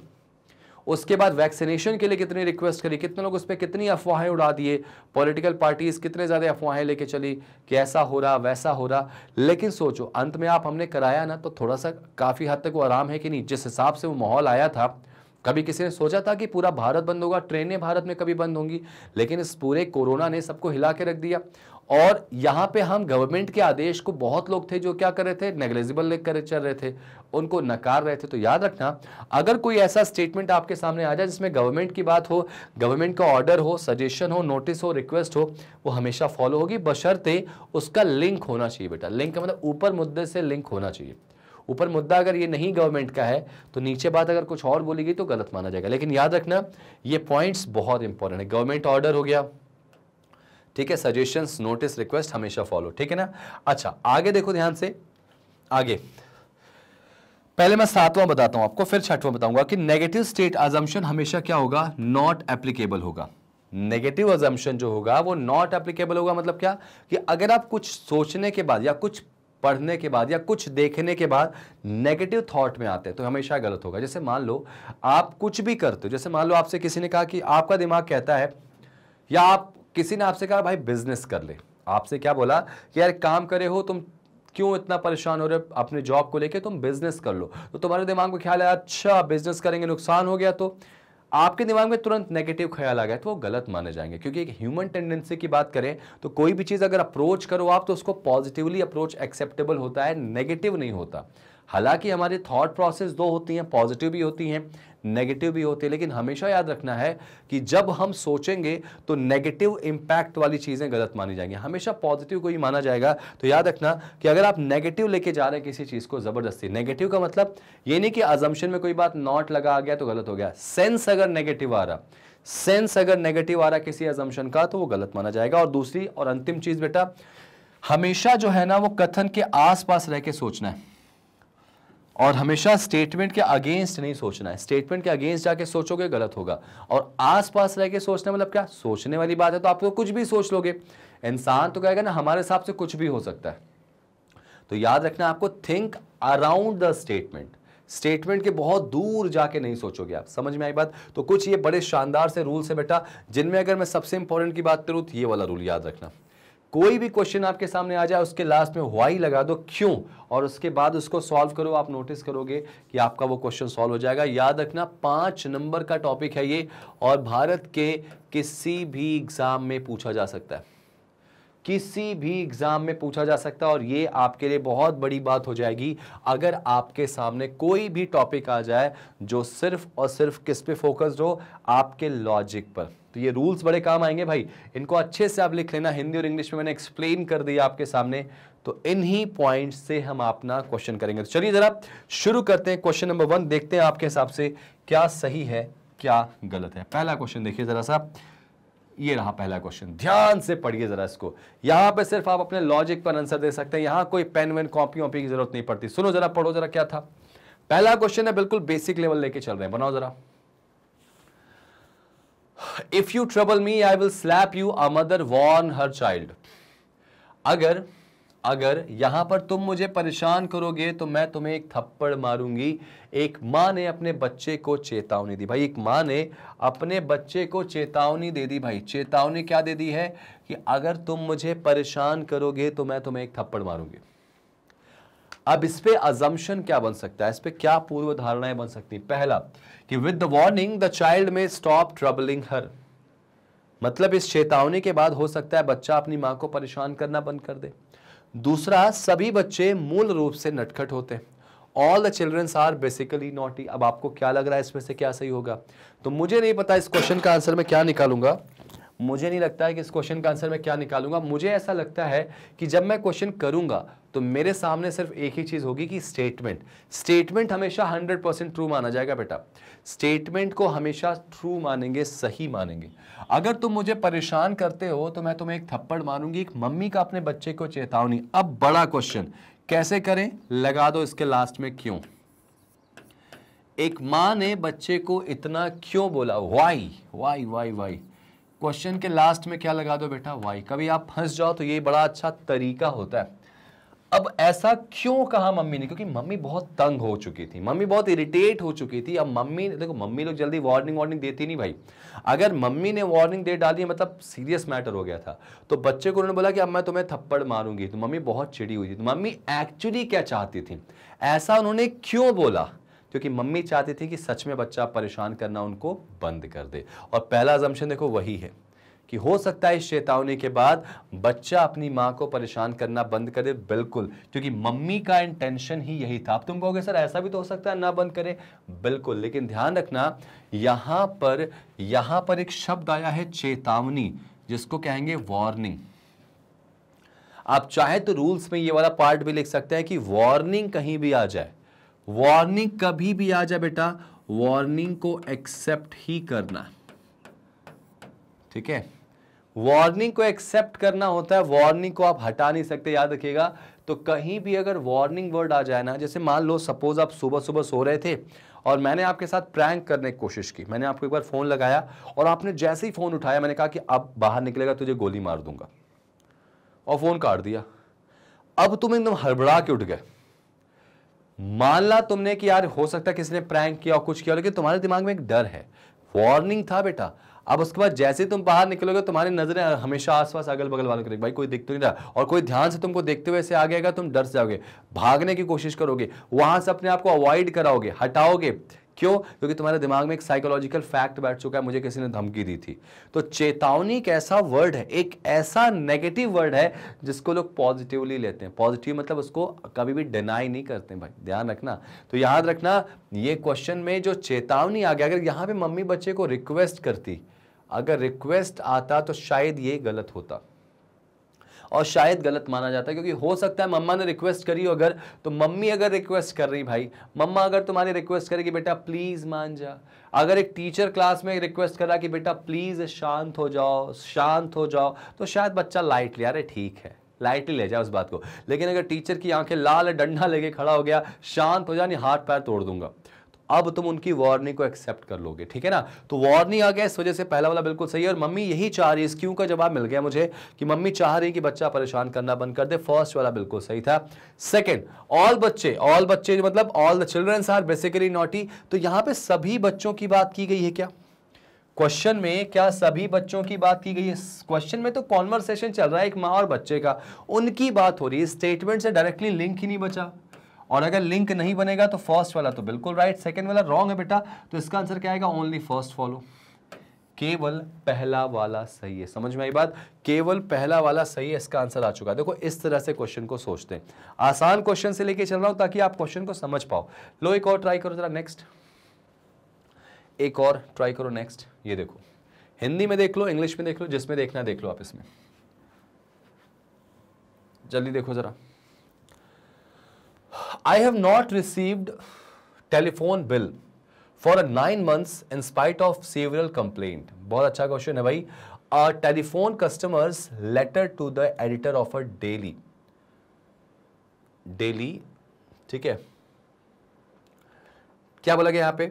Speaker 1: उसके बाद वैक्सीनेशन के लिए कितनी रिक्वेस्ट करी कितने लोग उस पर कितनी अफवाहें उड़ा दिए पॉलिटिकल पार्टीज कितने ज़्यादा अफवाहें लेके चली कि ऐसा हो रहा वैसा हो रहा लेकिन सोचो अंत में आप हमने कराया ना तो थोड़ा सा काफ़ी हद तक वो आराम है कि नहीं जिस हिसाब से वो माहौल आया था कभी किसी ने सोचा था कि पूरा भारत बंद होगा ट्रेनें भारत में कभी बंद होंगी लेकिन इस पूरे कोरोना ने सबको हिला के रख दिया और यहाँ पे हम गवर्नमेंट के आदेश को बहुत लोग थे जो क्या कर रहे थे नेग्लेजिबल लेकर कर चल रहे थे उनको नकार रहे थे तो याद रखना अगर कोई ऐसा स्टेटमेंट आपके सामने आ जाए जिसमें गवर्नमेंट की बात हो गवर्नमेंट का ऑर्डर हो सजेशन हो नोटिस हो रिक्वेस्ट हो वो हमेशा फॉलो होगी बशर्ते उसका लिंक होना चाहिए बेटा लिंक का मतलब ऊपर मुद्दे से लिंक होना चाहिए ऊपर मुद्दा अगर ये नहीं गवर्नमेंट का है तो नीचे बात अगर कुछ और बोली गई तो गलत माना जाएगा लेकिन याद रखना ये पॉइंट्स बहुत इंपॉर्टेंट है गवर्नमेंट ऑर्डर हो गया ठीक है सजेशंस नोटिस रिक्वेस्ट हमेशा फॉलो ठीक है ना अच्छा आगे देखो ध्यान से आगे पहले मैं सातवां बताता हूं आपको फिर छठवां बताऊंगा कि नेगेटिव स्टेट अजम्पन हमेशा क्या होगा नॉट एप्लीकेबल होगा नेगेटिव अजम्पन जो होगा वो नॉट एप्लीकेबल होगा मतलब क्या कि अगर आप कुछ सोचने के बाद या कुछ पढ़ने के बाद या कुछ देखने के बाद नेगेटिव थॉट में आते हैं तो हमेशा गलत होगा जैसे मान लो आप कुछ भी करते हो जैसे मान लो आपसे किसी ने कहा कि आपका दिमाग कहता है या आप किसी ने आपसे कहा भाई बिजनेस कर ले आपसे क्या बोला कि यार काम करे हो तुम क्यों इतना परेशान हो रहे हो अपने जॉब को लेके तुम बिजनेस कर लो तो तुम्हारे दिमाग में ख्याल है अच्छा बिजनेस करेंगे नुकसान हो गया तो आपके दिमाग में तुरंत नेगेटिव ख्याल आ गया तो वो गलत माने जाएंगे क्योंकि एक ह्यूमन टेंडेंसी की बात करें तो कोई भी चीज़ अगर अप्रोच करो आप तो उसको पॉजिटिवली अप्रोच एक्सेप्टेबल होता है नेगेटिव नहीं होता हालांकि हमारी थॉट प्रोसेस दो होती हैं पॉजिटिव भी होती हैं नेगेटिव भी होते हैं लेकिन हमेशा याद रखना है कि जब हम सोचेंगे तो नेगेटिव इंपैक्ट वाली चीज़ें गलत मानी जाएंगी हमेशा पॉजिटिव को ही माना जाएगा तो याद रखना कि अगर आप नेगेटिव लेके जा रहे हैं किसी चीज़ को ज़बरदस्ती नेगेटिव का मतलब ये नहीं कि अजम्पन में कोई बात नॉट लगा आ गया तो गलत हो गया सेंस अगर नेगेटिव आ रहा सेंस अगर नेगेटिव आ रहा किसी अजम्पन का तो वो गलत माना जाएगा और दूसरी और अंतिम चीज़ बेटा हमेशा जो है ना वो कथन के आसपास रह के सोचना है और हमेशा स्टेटमेंट के अगेंस्ट नहीं सोचना है स्टेटमेंट के अगेंस्ट जाके सोचोगे गलत होगा और आसपास रह के सोचना मतलब क्या सोचने वाली बात है तो आप तो कुछ भी सोच लोगे इंसान तो कहेगा ना हमारे हिसाब से कुछ भी हो सकता है तो याद रखना आपको think around the statement statement के बहुत दूर जाके नहीं सोचोगे आप समझ में आई बात तो कुछ ये बड़े शानदार से रूल्स है बेटा जिनमें अगर मैं सबसे इंपॉर्टेंट की बात करूँ तो ये वाला रूल याद रखना कोई भी क्वेश्चन आपके सामने आ जाए उसके लास्ट में वाई लगा दो क्यों और उसके बाद उसको सॉल्व करो आप नोटिस करोगे कि आपका वो क्वेश्चन सॉल्व हो जाएगा याद रखना पांच नंबर का टॉपिक है ये और भारत के किसी भी एग्ज़ाम में पूछा जा सकता है किसी भी एग्ज़ाम में पूछा जा सकता है और ये आपके लिए बहुत बड़ी बात हो जाएगी अगर आपके सामने कोई भी टॉपिक आ जाए जो सिर्फ और सिर्फ किस पे फोकस्ड हो आपके लॉजिक पर तो ये रूल्स बड़े काम आएंगे भाई इनको अच्छे से आप लिख लेना हिंदी और इंग्लिश में मैंने एक्सप्लेन कर दिया आपके सामने तो इन्हीं पॉइंट्स से हम अपना क्वेश्चन करेंगे तो चलिए ज़रा शुरू करते हैं क्वेश्चन नंबर वन देखते हैं आपके हिसाब से क्या सही है क्या गलत है पहला क्वेश्चन देखिए ज़रा साहब ये रहा पहला क्वेश्चन ध्यान से पढ़िए जरा इसको यहां पे सिर्फ आप अपने लॉजिक पर आंसर दे सकते हैं यहां कोई पेन वेन कॉपी वॉपी की जरूरत नहीं पड़ती सुनो जरा पढ़ो जरा क्या था पहला क्वेश्चन है बिल्कुल बेसिक लेवल लेके चल रहे हैं बनाओ जरा if you trouble me I will slap you a mother warn her child अगर अगर यहां पर तुम मुझे परेशान करोगे तो मैं तुम्हें एक थप्पड़ मारूंगी एक माँ ने अपने बच्चे को चेतावनी दी भाई एक माँ ने अपने बच्चे को चेतावनी दे दी भाई चेतावनी क्या दे दी है कि अगर तुम मुझे परेशान करोगे तो मैं तुम्हें एक थप्पड़ मारूंगी अब इस पे अजम्पन क्या बन सकता है इस पे क्या पूर्व धारणाएं बन सकती पहला कि with the warning the child may stop troubling her मतलब इस चेतावनी के बाद हो सकता है बच्चा अपनी मां को परेशान करना बंद कर दे दूसरा सभी बच्चे मूल रूप से नटखट होते हैं all the childrens are basically naughty अब आपको क्या लग रहा है इसमें से क्या सही होगा तो मुझे नहीं पता इस क्वेश्चन का आंसर मैं क्या निकालूंगा मुझे नहीं लगता है कि इस क्वेश्चन का आंसर मैं क्या निकालूंगा मुझे ऐसा लगता है कि जब मैं क्वेश्चन करूंगा तो मेरे सामने सिर्फ एक ही चीज़ होगी कि स्टेटमेंट स्टेटमेंट हमेशा 100 परसेंट ट्रू माना जाएगा बेटा स्टेटमेंट को हमेशा ट्रू मानेंगे सही मानेंगे अगर तुम मुझे परेशान करते हो तो मैं तुम्हें एक थप्पड़ मारूंगी एक मम्मी का अपने बच्चे को चेतावनी अब बड़ा क्वेश्चन कैसे करें लगा दो इसके लास्ट में क्यों एक माँ ने बच्चे को इतना क्यों बोला why why why why question के लास्ट में क्या लगा दो बेटा वाई कभी आप फंस जाओ तो ये बड़ा अच्छा तरीका होता है अब ऐसा क्यों कहा मम्मी ने क्योंकि मम्मी बहुत तंग हो चुकी थी मम्मी बहुत इरिटेट हो चुकी थी अब मम्मी देखो मम्मी लोग जल्दी वार्निंग वार्निंग देती नहीं भाई अगर मम्मी ने वार्निंग दे डाली मतलब सीरियस मैटर हो गया था तो बच्चे को उन्होंने बोला कि अब मैं तुम्हें थप्पड़ मारूंगी तो मम्मी बहुत चिड़ी हुई थी तो मम्मी एक्चुअली क्या चाहती थी ऐसा उन्होंने क्यों बोला क्योंकि मम्मी चाहती थी कि सच में बच्चा परेशान करना उनको बंद कर दे और पहला जमशन देखो वही है कि हो सकता है इस चेतावनी के बाद बच्चा अपनी माँ को परेशान करना बंद करे बिल्कुल क्योंकि मम्मी का इंटेंशन ही यही था अब तुम कहोगे सर ऐसा भी तो हो सकता है ना बंद करे बिल्कुल लेकिन ध्यान रखना यहां पर यहां पर एक शब्द आया है चेतावनी जिसको कहेंगे वार्निंग आप चाहे तो रूल्स में ये वाला पार्ट भी लिख सकते हैं कि वार्निंग कहीं भी आ जाए वार्निंग कभी भी आ जाए बेटा वार्निंग को एक्सेप्ट ही करना ठीक है वार्निंग को एक्सेप्ट करना होता है वार्निंग को आप हटा नहीं सकते याद रखिएगा तो कहीं भी अगर वार्निंग वर्ड आ जाए ना जैसे मान लो सपोज आप सुबह सुबह सो रहे थे और मैंने आपके साथ प्रैंक करने की कोशिश की मैंने आपको एक बार फ़ोन लगाया और आपने जैसे ही फ़ोन उठाया मैंने कहा कि अब बाहर निकलेगा तुझे गोली मार दूंगा और फ़ोन काट दिया अब तुम एकदम हड़बड़ा के उठ गए मान ला तुमने कि यार हो सकता है किसी ने प्रैंक किया और कुछ किया लेकिन तुम्हारे दिमाग में एक डर है वार्निंग था बेटा अब उसके बाद जैसे तुम बाहर निकलोगे तुम्हारी नजरें हमेशा आसपास अगल बगल वालों करेगी भाई कोई दिख तो नहीं रहा और कोई ध्यान से तुमको देखते हुए ऐसे आ गएगा तुम डर जाओगे भागने की कोशिश करोगे वहां से अपने आप को अवॉइड कराओगे हटाओगे क्यों क्योंकि तुम्हारे दिमाग में एक साइकोलॉजिकल फैक्ट बैठ चुका है मुझे किसी ने धमकी दी थी तो चेतावनी एक ऐसा वर्ड है एक ऐसा नेगेटिव वर्ड है जिसको लोग पॉजिटिवली लेते हैं पॉजिटिव मतलब उसको कभी भी डिनाई नहीं करते भाई ध्यान रखना तो याद रखना ये क्वेश्चन में जो चेतावनी आ गया अगर यहाँ पर मम्मी बच्चे को रिक्वेस्ट करती अगर रिक्वेस्ट आता तो शायद ये गलत होता और शायद गलत माना जाता है क्योंकि हो सकता है मम्मा ने रिक्वेस्ट करी हो अगर तो मम्मी अगर रिक्वेस्ट कर रही भाई मम्मा अगर तुम्हारी रिक्वेस्ट करेगी बेटा प्लीज़ मान जा अगर एक टीचर क्लास में रिक्वेस्ट करा कि बेटा प्लीज़ शांत हो जाओ शांत हो जाओ तो शायद बच्चा लाइट लिया अरे ठीक है लाइटली ले जाए उस बात को लेकिन अगर टीचर की आंखें लाल डंडा लेके खड़ा हो गया शांत हो जाए हाथ पैर तोड़ दूंगा अब तुम उनकी वार्निंग को एक्सेप्ट कर लोगे ठीक है ना तो वार्निंग आ गया इस वजह से पहला वाला बिल्कुल सही है और मम्मी यही चाह रही है इस क्यों का जवाब मिल गया मुझे कि मम्मी चाह रही कि बच्चा परेशान करना बंद कर दे फर्स्ट वाला बिल्कुल सही था सेकेंड ऑल बच्चे ऑल बच्चे मतलब all the childrens are basically naughty तो यहां पर सभी बच्चों की बात की गई है क्या क्वेश्चन में क्या सभी बच्चों की बात की गई है क्वेश्चन में तो कॉन्वर्सेशन चल रहा है एक माँ और बच्चे का उनकी बात हो रही है स्टेटमेंट से डायरेक्टली लिंक ही नहीं बचा और अगर लिंक नहीं बनेगा तो फर्स्ट वाला तो बिल्कुल राइट सेकेंड वाला रॉन्ग है बेटा तो इसका आंसर क्या आएगा ओनली फर्स्ट फॉलो केवल पहला वाला सही है समझ में आई बात केवल पहला वाला सही है इसका आंसर आ चुका है देखो इस तरह से क्वेश्चन को सोचते हैं आसान क्वेश्चन से लेके चल रहा हूं ताकि आप क्वेश्चन को समझ पाओ लो एक और ट्राई करो जरा नेक्स्ट एक और ट्राई करो नेक्स्ट ये देखो हिंदी में देख लो इंग्लिश में देख लो जिसमें देखना देख लो आप इसमें जल्दी देखो जरा I have not received telephone bill for nine months in spite of several complaint बहुत अच्छा क्वेश्चन है भाई telephone customers letter to the editor of a daily daily ठीक है क्या बोला गया यहां पे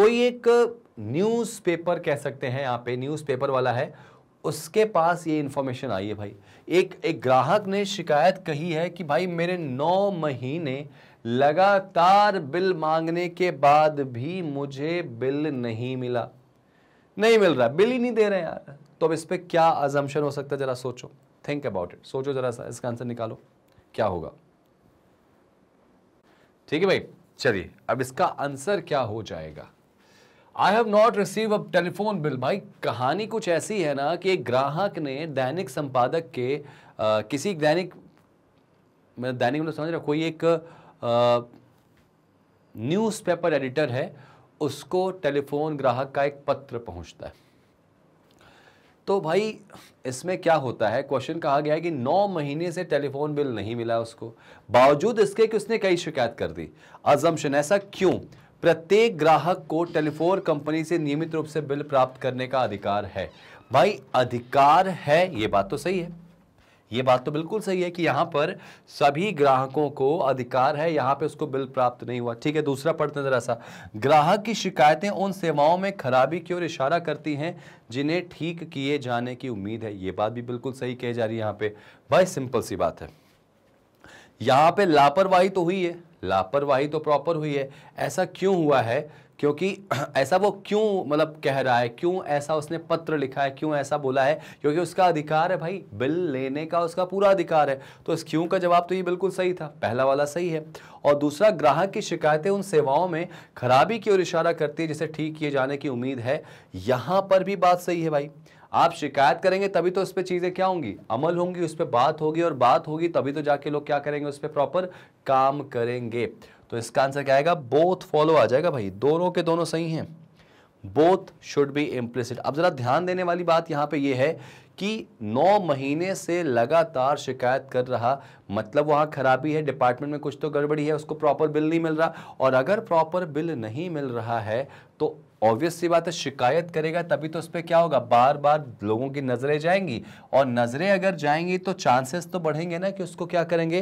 Speaker 1: कोई एक न्यूज़पेपर कह सकते हैं यहां पे न्यूज़पेपर वाला है उसके पास ये इन्फॉर्मेशन आई है भाई एक एक ग्राहक ने शिकायत कही है कि भाई मेरे नौ महीने लगातार बिल मांगने के बाद भी मुझे बिल नहीं मिला नहीं मिल रहा बिल ही नहीं दे रहे यार तो अब इस पर क्या अजम्पन हो सकता है जरा सोचो थिंक अबाउट इट सोचो जरा सा इसका आंसर निकालो क्या होगा ठीक है भाई चलिए अब इसका आंसर क्या हो जाएगा I have not receive a telephone bill भाई कहानी कुछ ऐसी है ना कि एक ग्राहक ने दैनिक संपादक के आ, किसी दैनिक मैं दैनिक मतलब समझ रहा कोई एक न्यूज़पेपर एडिटर है उसको टेलीफोन ग्राहक का एक पत्र पहुंचता है तो भाई इसमें क्या होता है क्वेश्चन कहा गया है कि नौ महीने से टेलीफोन बिल नहीं मिला उसको बावजूद इसके कि उसने कई शिकायत कर दी अजम्पन ऐसा क्यों प्रत्येक ग्राहक को टेलीफोन कंपनी से नियमित रूप से बिल प्राप्त करने का अधिकार है भाई अधिकार है ये बात तो सही है ये बात तो बिल्कुल सही है कि यहां पर सभी ग्राहकों को अधिकार है यहां पे उसको बिल प्राप्त नहीं हुआ ठीक है दूसरा पढ़ते हैं जरा सा ग्राहक की शिकायतें उन सेवाओं में खराबी की ओर इशारा करती हैं जिन्हें ठीक किए जाने की उम्मीद है ये बात भी बिल्कुल सही कही जा रही है यहां पे भाई सिंपल सी बात है यहां पे लापरवाही तो हुई है लापरवाही तो प्रॉपर हुई है ऐसा क्यों हुआ है क्योंकि ऐसा वो क्यों मतलब कह रहा है क्यों ऐसा उसने पत्र लिखा है क्यों ऐसा बोला है क्योंकि उसका अधिकार है भाई बिल लेने का उसका पूरा अधिकार है तो इस क्यों का जवाब तो ये बिल्कुल सही था पहला वाला सही है और दूसरा ग्राहक की शिकायतें उन सेवाओं में खराबी की ओर इशारा करती है जिसे ठीक किए जाने की उम्मीद है यहाँ पर भी बात सही है भाई आप शिकायत करेंगे तभी तो उस पर चीज़ें क्या होंगी अमल होंगी उस पर बात होगी और बात होगी तभी तो जाके लोग क्या करेंगे उस पर प्रॉपर काम करेंगे तो इसका आंसर क्या आएगा बोथ फॉलो आ जाएगा भाई दोनों के दोनों सही हैं बोथ शुड बी इम्प्लिसिट अब ज़रा ध्यान देने वाली बात यहाँ पे ये है कि नौ महीने से लगातार शिकायत कर रहा मतलब वहाँ खराबी है डिपार्टमेंट में कुछ तो गड़बड़ी है उसको प्रॉपर बिल नहीं मिल रहा और अगर प्रॉपर बिल नहीं मिल रहा है तो ऑब्वियस सी बात है शिकायत करेगा तभी तो उस पर क्या होगा बार बार लोगों की नज़रें जाएंगी और नज़रें अगर जाएंगी तो चांसेस तो बढ़ेंगे ना कि उसको क्या करेंगे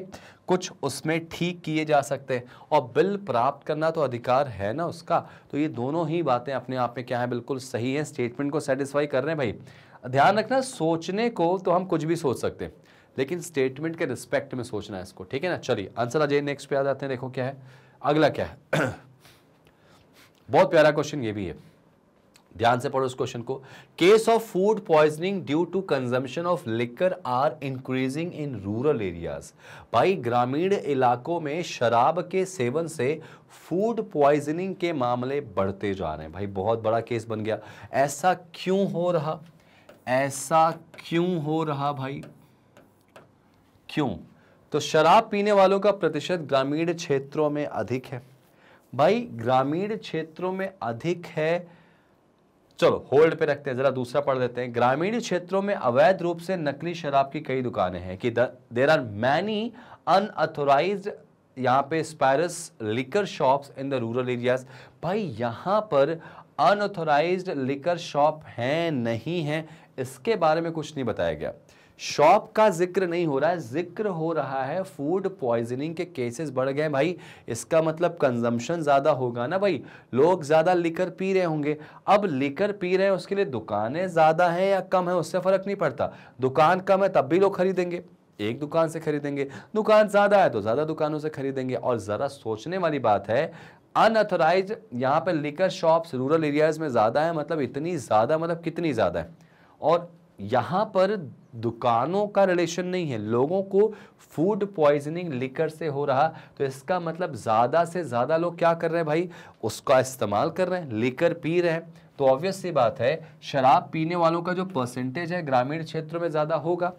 Speaker 1: कुछ उसमें ठीक किए जा सकते हैं और बिल प्राप्त करना तो अधिकार है ना उसका तो ये दोनों ही बातें अपने आप में क्या है बिल्कुल सही है स्टेटमेंट को सेटिस्फाई कर रहे हैं भाई ध्यान रखना सोचने को तो हम कुछ भी सोच सकते हैं लेकिन स्टेटमेंट के रिस्पेक्ट में सोचना है इसको ठीक है ना चलिए आंसर आ जाइए नेक्स्ट पे आ जाते हैं देखो क्या है अगला क्या है बहुत प्यारा क्वेश्चन ये भी है ध्यान से पढ़ो इस क्वेश्चन को case of food poisoning due to consumption of liquor are increasing in rural areas भाई ग्रामीण इलाकों में शराब के सेवन से फूड पॉइजनिंग के मामले बढ़ते जा रहे हैं भाई बहुत बड़ा केस बन गया ऐसा क्यों हो रहा ऐसा क्यों हो रहा भाई क्यों तो शराब पीने वालों का प्रतिशत ग्रामीण क्षेत्रों में अधिक है भाई ग्रामीण क्षेत्रों में अधिक है चलो होल्ड पे रखते हैं जरा दूसरा पढ़ लेते हैं ग्रामीण क्षेत्रों में अवैध रूप से नकली शराब की कई दुकानें हैं कि देर आर मैनी अनऑथोराइज यहाँ पे spurious liquor shops in the rural areas भाई यहाँ पर अनऑथोराइज लिकर शॉप हैं नहीं हैं इसके बारे में कुछ नहीं बताया गया शॉप का जिक्र नहीं हो रहा है जिक्र हो रहा है फूड पॉइजनिंग के केसेस बढ़ गए भाई इसका मतलब कंजम्पशन ज़्यादा होगा ना भाई लोग ज़्यादा लिकर पी रहे होंगे अब लिकर पी रहे हैं उसके लिए दुकानें ज़्यादा हैं या कम है उससे फ़र्क नहीं पड़ता दुकान कम है तब भी लोग खरीदेंगे एक दुकान से खरीदेंगे दुकान ज़्यादा है तो ज़्यादा दुकानों से खरीदेंगे और ज़रा सोचने वाली बात है अनऑथोराइज यहाँ पर लिकर शॉप्स रूरल एरियाज़ में ज़्यादा है मतलब इतनी ज़्यादा मतलब कितनी ज़्यादा है और यहाँ पर दुकानों का रिलेशन नहीं है लोगों को फूड पॉइजनिंग लिकर से हो रहा तो इसका मतलब ज़्यादा से ज़्यादा लोग क्या कर रहे हैं भाई उसका इस्तेमाल कर रहे हैं लिकर पी रहे हैं तो ऑब्वियस सी बात है शराब पीने वालों का जो परसेंटेज है ग्रामीण क्षेत्र में ज़्यादा होगा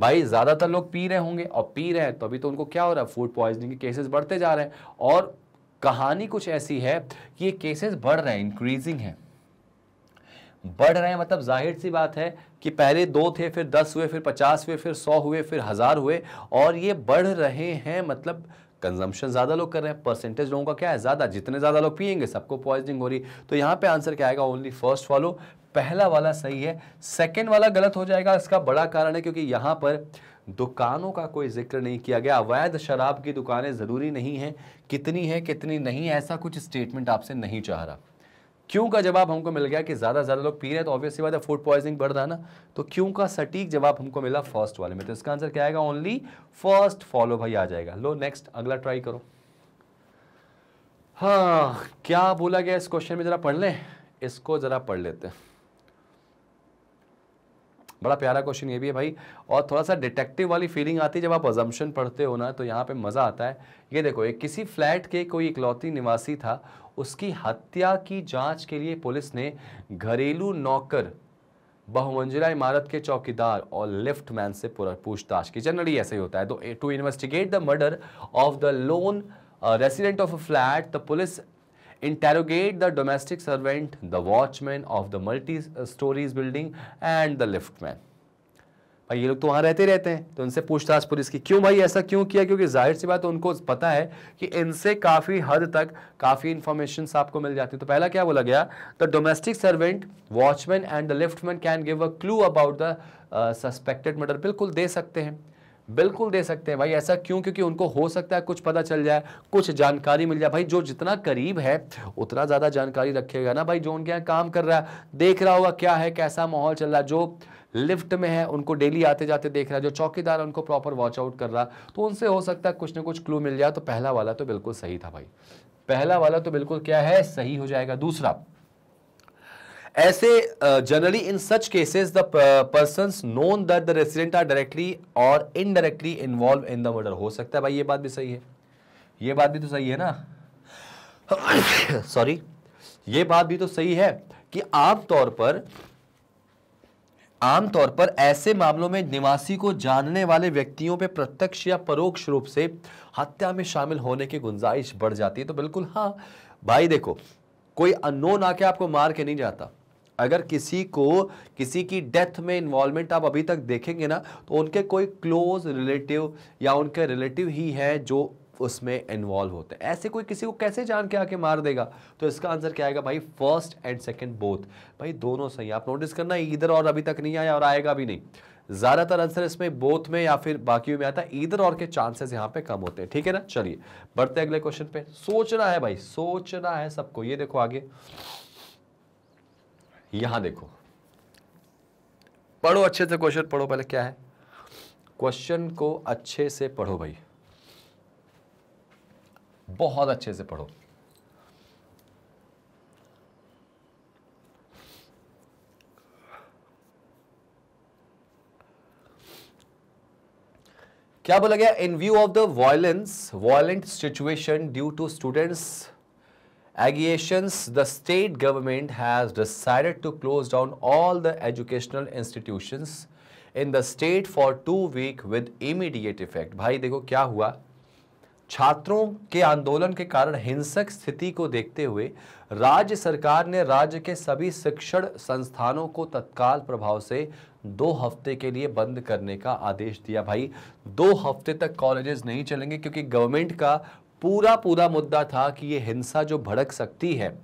Speaker 1: भाई ज़्यादातर लोग पी रहे होंगे और पी रहे हैं तो अभी तो उनको क्या हो रहा है फूड पॉइजनिंग के केसेस बढ़ते जा रहे हैं और कहानी कुछ ऐसी है कि ये केसेस बढ़ रहे हैं इंक्रीजिंग है बढ़ रहे हैं मतलब जाहिर सी बात है कि पहले दो थे फिर दस हुए फिर पचास हुए फिर सौ हुए फिर हज़ार हुए और ये बढ़ रहे हैं मतलब कंजम्पशन ज़्यादा लोग कर रहे हैं परसेंटेज लोगों का क्या है ज़्यादा जितने ज़्यादा लोग पियेंगे सबको पॉइजनिंग हो रही तो यहाँ पे आंसर क्या आएगा ओनली फर्स्ट फॉलो पहला वाला सही है सेकेंड वाला गलत हो जाएगा इसका बड़ा कारण है क्योंकि यहाँ पर दुकानों का कोई जिक्र नहीं किया गया अवैध शराब की दुकानें ज़रूरी नहीं हैं कितनी है कितनी नहीं ऐसा कुछ स्टेटमेंट आपसे नहीं चाह रहा क्यों का जवाब हमको मिल गया कि ज़्यादा ज़्यादा लोग पी रहे हैं तो ऑब्वियसली बात है फूड पॉइजनिंग बढ़ रहा ना तो क्यों का सटीक जवाब हमको मिला फर्स्ट वाले में तो इसका आंसर क्या आएगा ओनली फर्स्ट फॉलो भाई आ जाएगा लो नेक्स्ट अगला ट्राई करो हाँ क्या बोला गया इस क्वेश्चन में ज़रा पढ़ लें इसको ज़रा पढ़ लेते हैं बड़ा प्यारा क्वेश्चन ये भी है भाई और थोड़ा सा डिटेक्टिव वाली फीलिंग आती है जब आप अजम्पन पढ़ते हो ना तो यहाँ पे मज़ा आता है ये देखो एक किसी फ्लैट के कोई इकलौती निवासी था उसकी हत्या की जांच के लिए पुलिस ने घरेलू नौकर बहुमंजिला इमारत के चौकीदार और लिफ्ट मैन से पूछताछ की जनरली ऐसे ही होता है तो to investigate the murder of the lone resident of a flat the police interrogate the domestic servant the watchman of the multi storeys building and the liftman भाई ये लोग तो वहाँ रहते रहते हैं तो उनसे पूछताछ पुलिस की क्यों भाई ऐसा क्यों किया क्योंकि जाहिर सी बात उनको पता है कि इनसे काफ़ी हद तक काफ़ी इन्फॉर्मेशन आपको मिल जाती है तो पहला क्या बोला गया the domestic servant watchman and the liftman can give a clue about the suspected murder बिल्कुल दे सकते हैं बिल्कुल दे सकते हैं भाई ऐसा क्यों क्योंकि उनको हो सकता है कुछ पता चल जाए कुछ जानकारी मिल जाए भाई जो जितना करीब है उतना ज़्यादा जानकारी रखेगा ना भाई जो उनके यहाँ काम कर रहा है देख रहा होगा क्या है कैसा माहौल चल रहा है जो लिफ्ट में है उनको डेली आते जाते देख रहा है जो चौकीदार उनको प्रॉपर वॉच आउट कर रहा तो उनसे हो सकता है कुछ ना कुछ क्लू मिल जाए तो पहला वाला तो बिल्कुल सही था भाई पहला वाला तो बिल्कुल क्या है सही हो जाएगा दूसरा ऐसे generally in such cases the person known that the resident are directly और indirectly involve in the murder हो सकता है भाई ये बात भी सही है ये बात भी तो सही है ना सॉरी ये बात भी तो सही है कि आमतौर पर आमतौर पर ऐसे मामलों में निवासी को जानने वाले व्यक्तियों पर प्रत्यक्ष या परोक्ष रूप से हत्या में शामिल होने की गुंजाइश बढ़ जाती है तो बिल्कुल हाँ भाई देखो कोई अननोन आके आपको मार के नहीं जाता अगर किसी को किसी की डेथ में इन्वॉल्वमेंट आप अभी तक देखेंगे ना तो उनके कोई क्लोज रिलेटिव या उनके रिलेटिव ही है जो उसमें इन्वॉल्व होते हैं ऐसे कोई किसी को कैसे जान के आके मार देगा तो इसका आंसर क्या आएगा भाई फर्स्ट एंड सेकंड बोथ भाई दोनों सही आप नोटिस करना इधर और अभी तक नहीं आया और आएगा भी नहीं ज़्यादातर आंसर इसमें बोथ में या फिर बाकी में आता है इधर और के चांसेस यहाँ पे कम होते हैं ठीक है ना चलिए बढ़ते अगले क्वेश्चन पे सोचना है भाई सोचना है सबको ये देखो आगे यहां देखो पढ़ो अच्छे से क्वेश्चन पढ़ो पहले क्या है क्वेश्चन को अच्छे से पढ़ो भाई बहुत अच्छे से पढ़ो क्या बोला गया in view of the violence violent situation due to students allegations, the state government has decided to close down all the educational institutions in the state for two week with immediate effect. भाई देखो क्या हुआ छात्रों के आंदोलन के कारण हिंसक स्थिति को देखते हुए राज्य सरकार ने राज्य के सभी शिक्षण संस्थानों को तत्काल प्रभाव से दो हफ्ते के लिए बंद करने का आदेश दिया भाई दो हफ्ते तक कॉलेजेस नहीं चलेंगे क्योंकि गवर्नमेंट का पूरा पूरा मुद्दा था कि ये हिंसा जो भड़क सकती है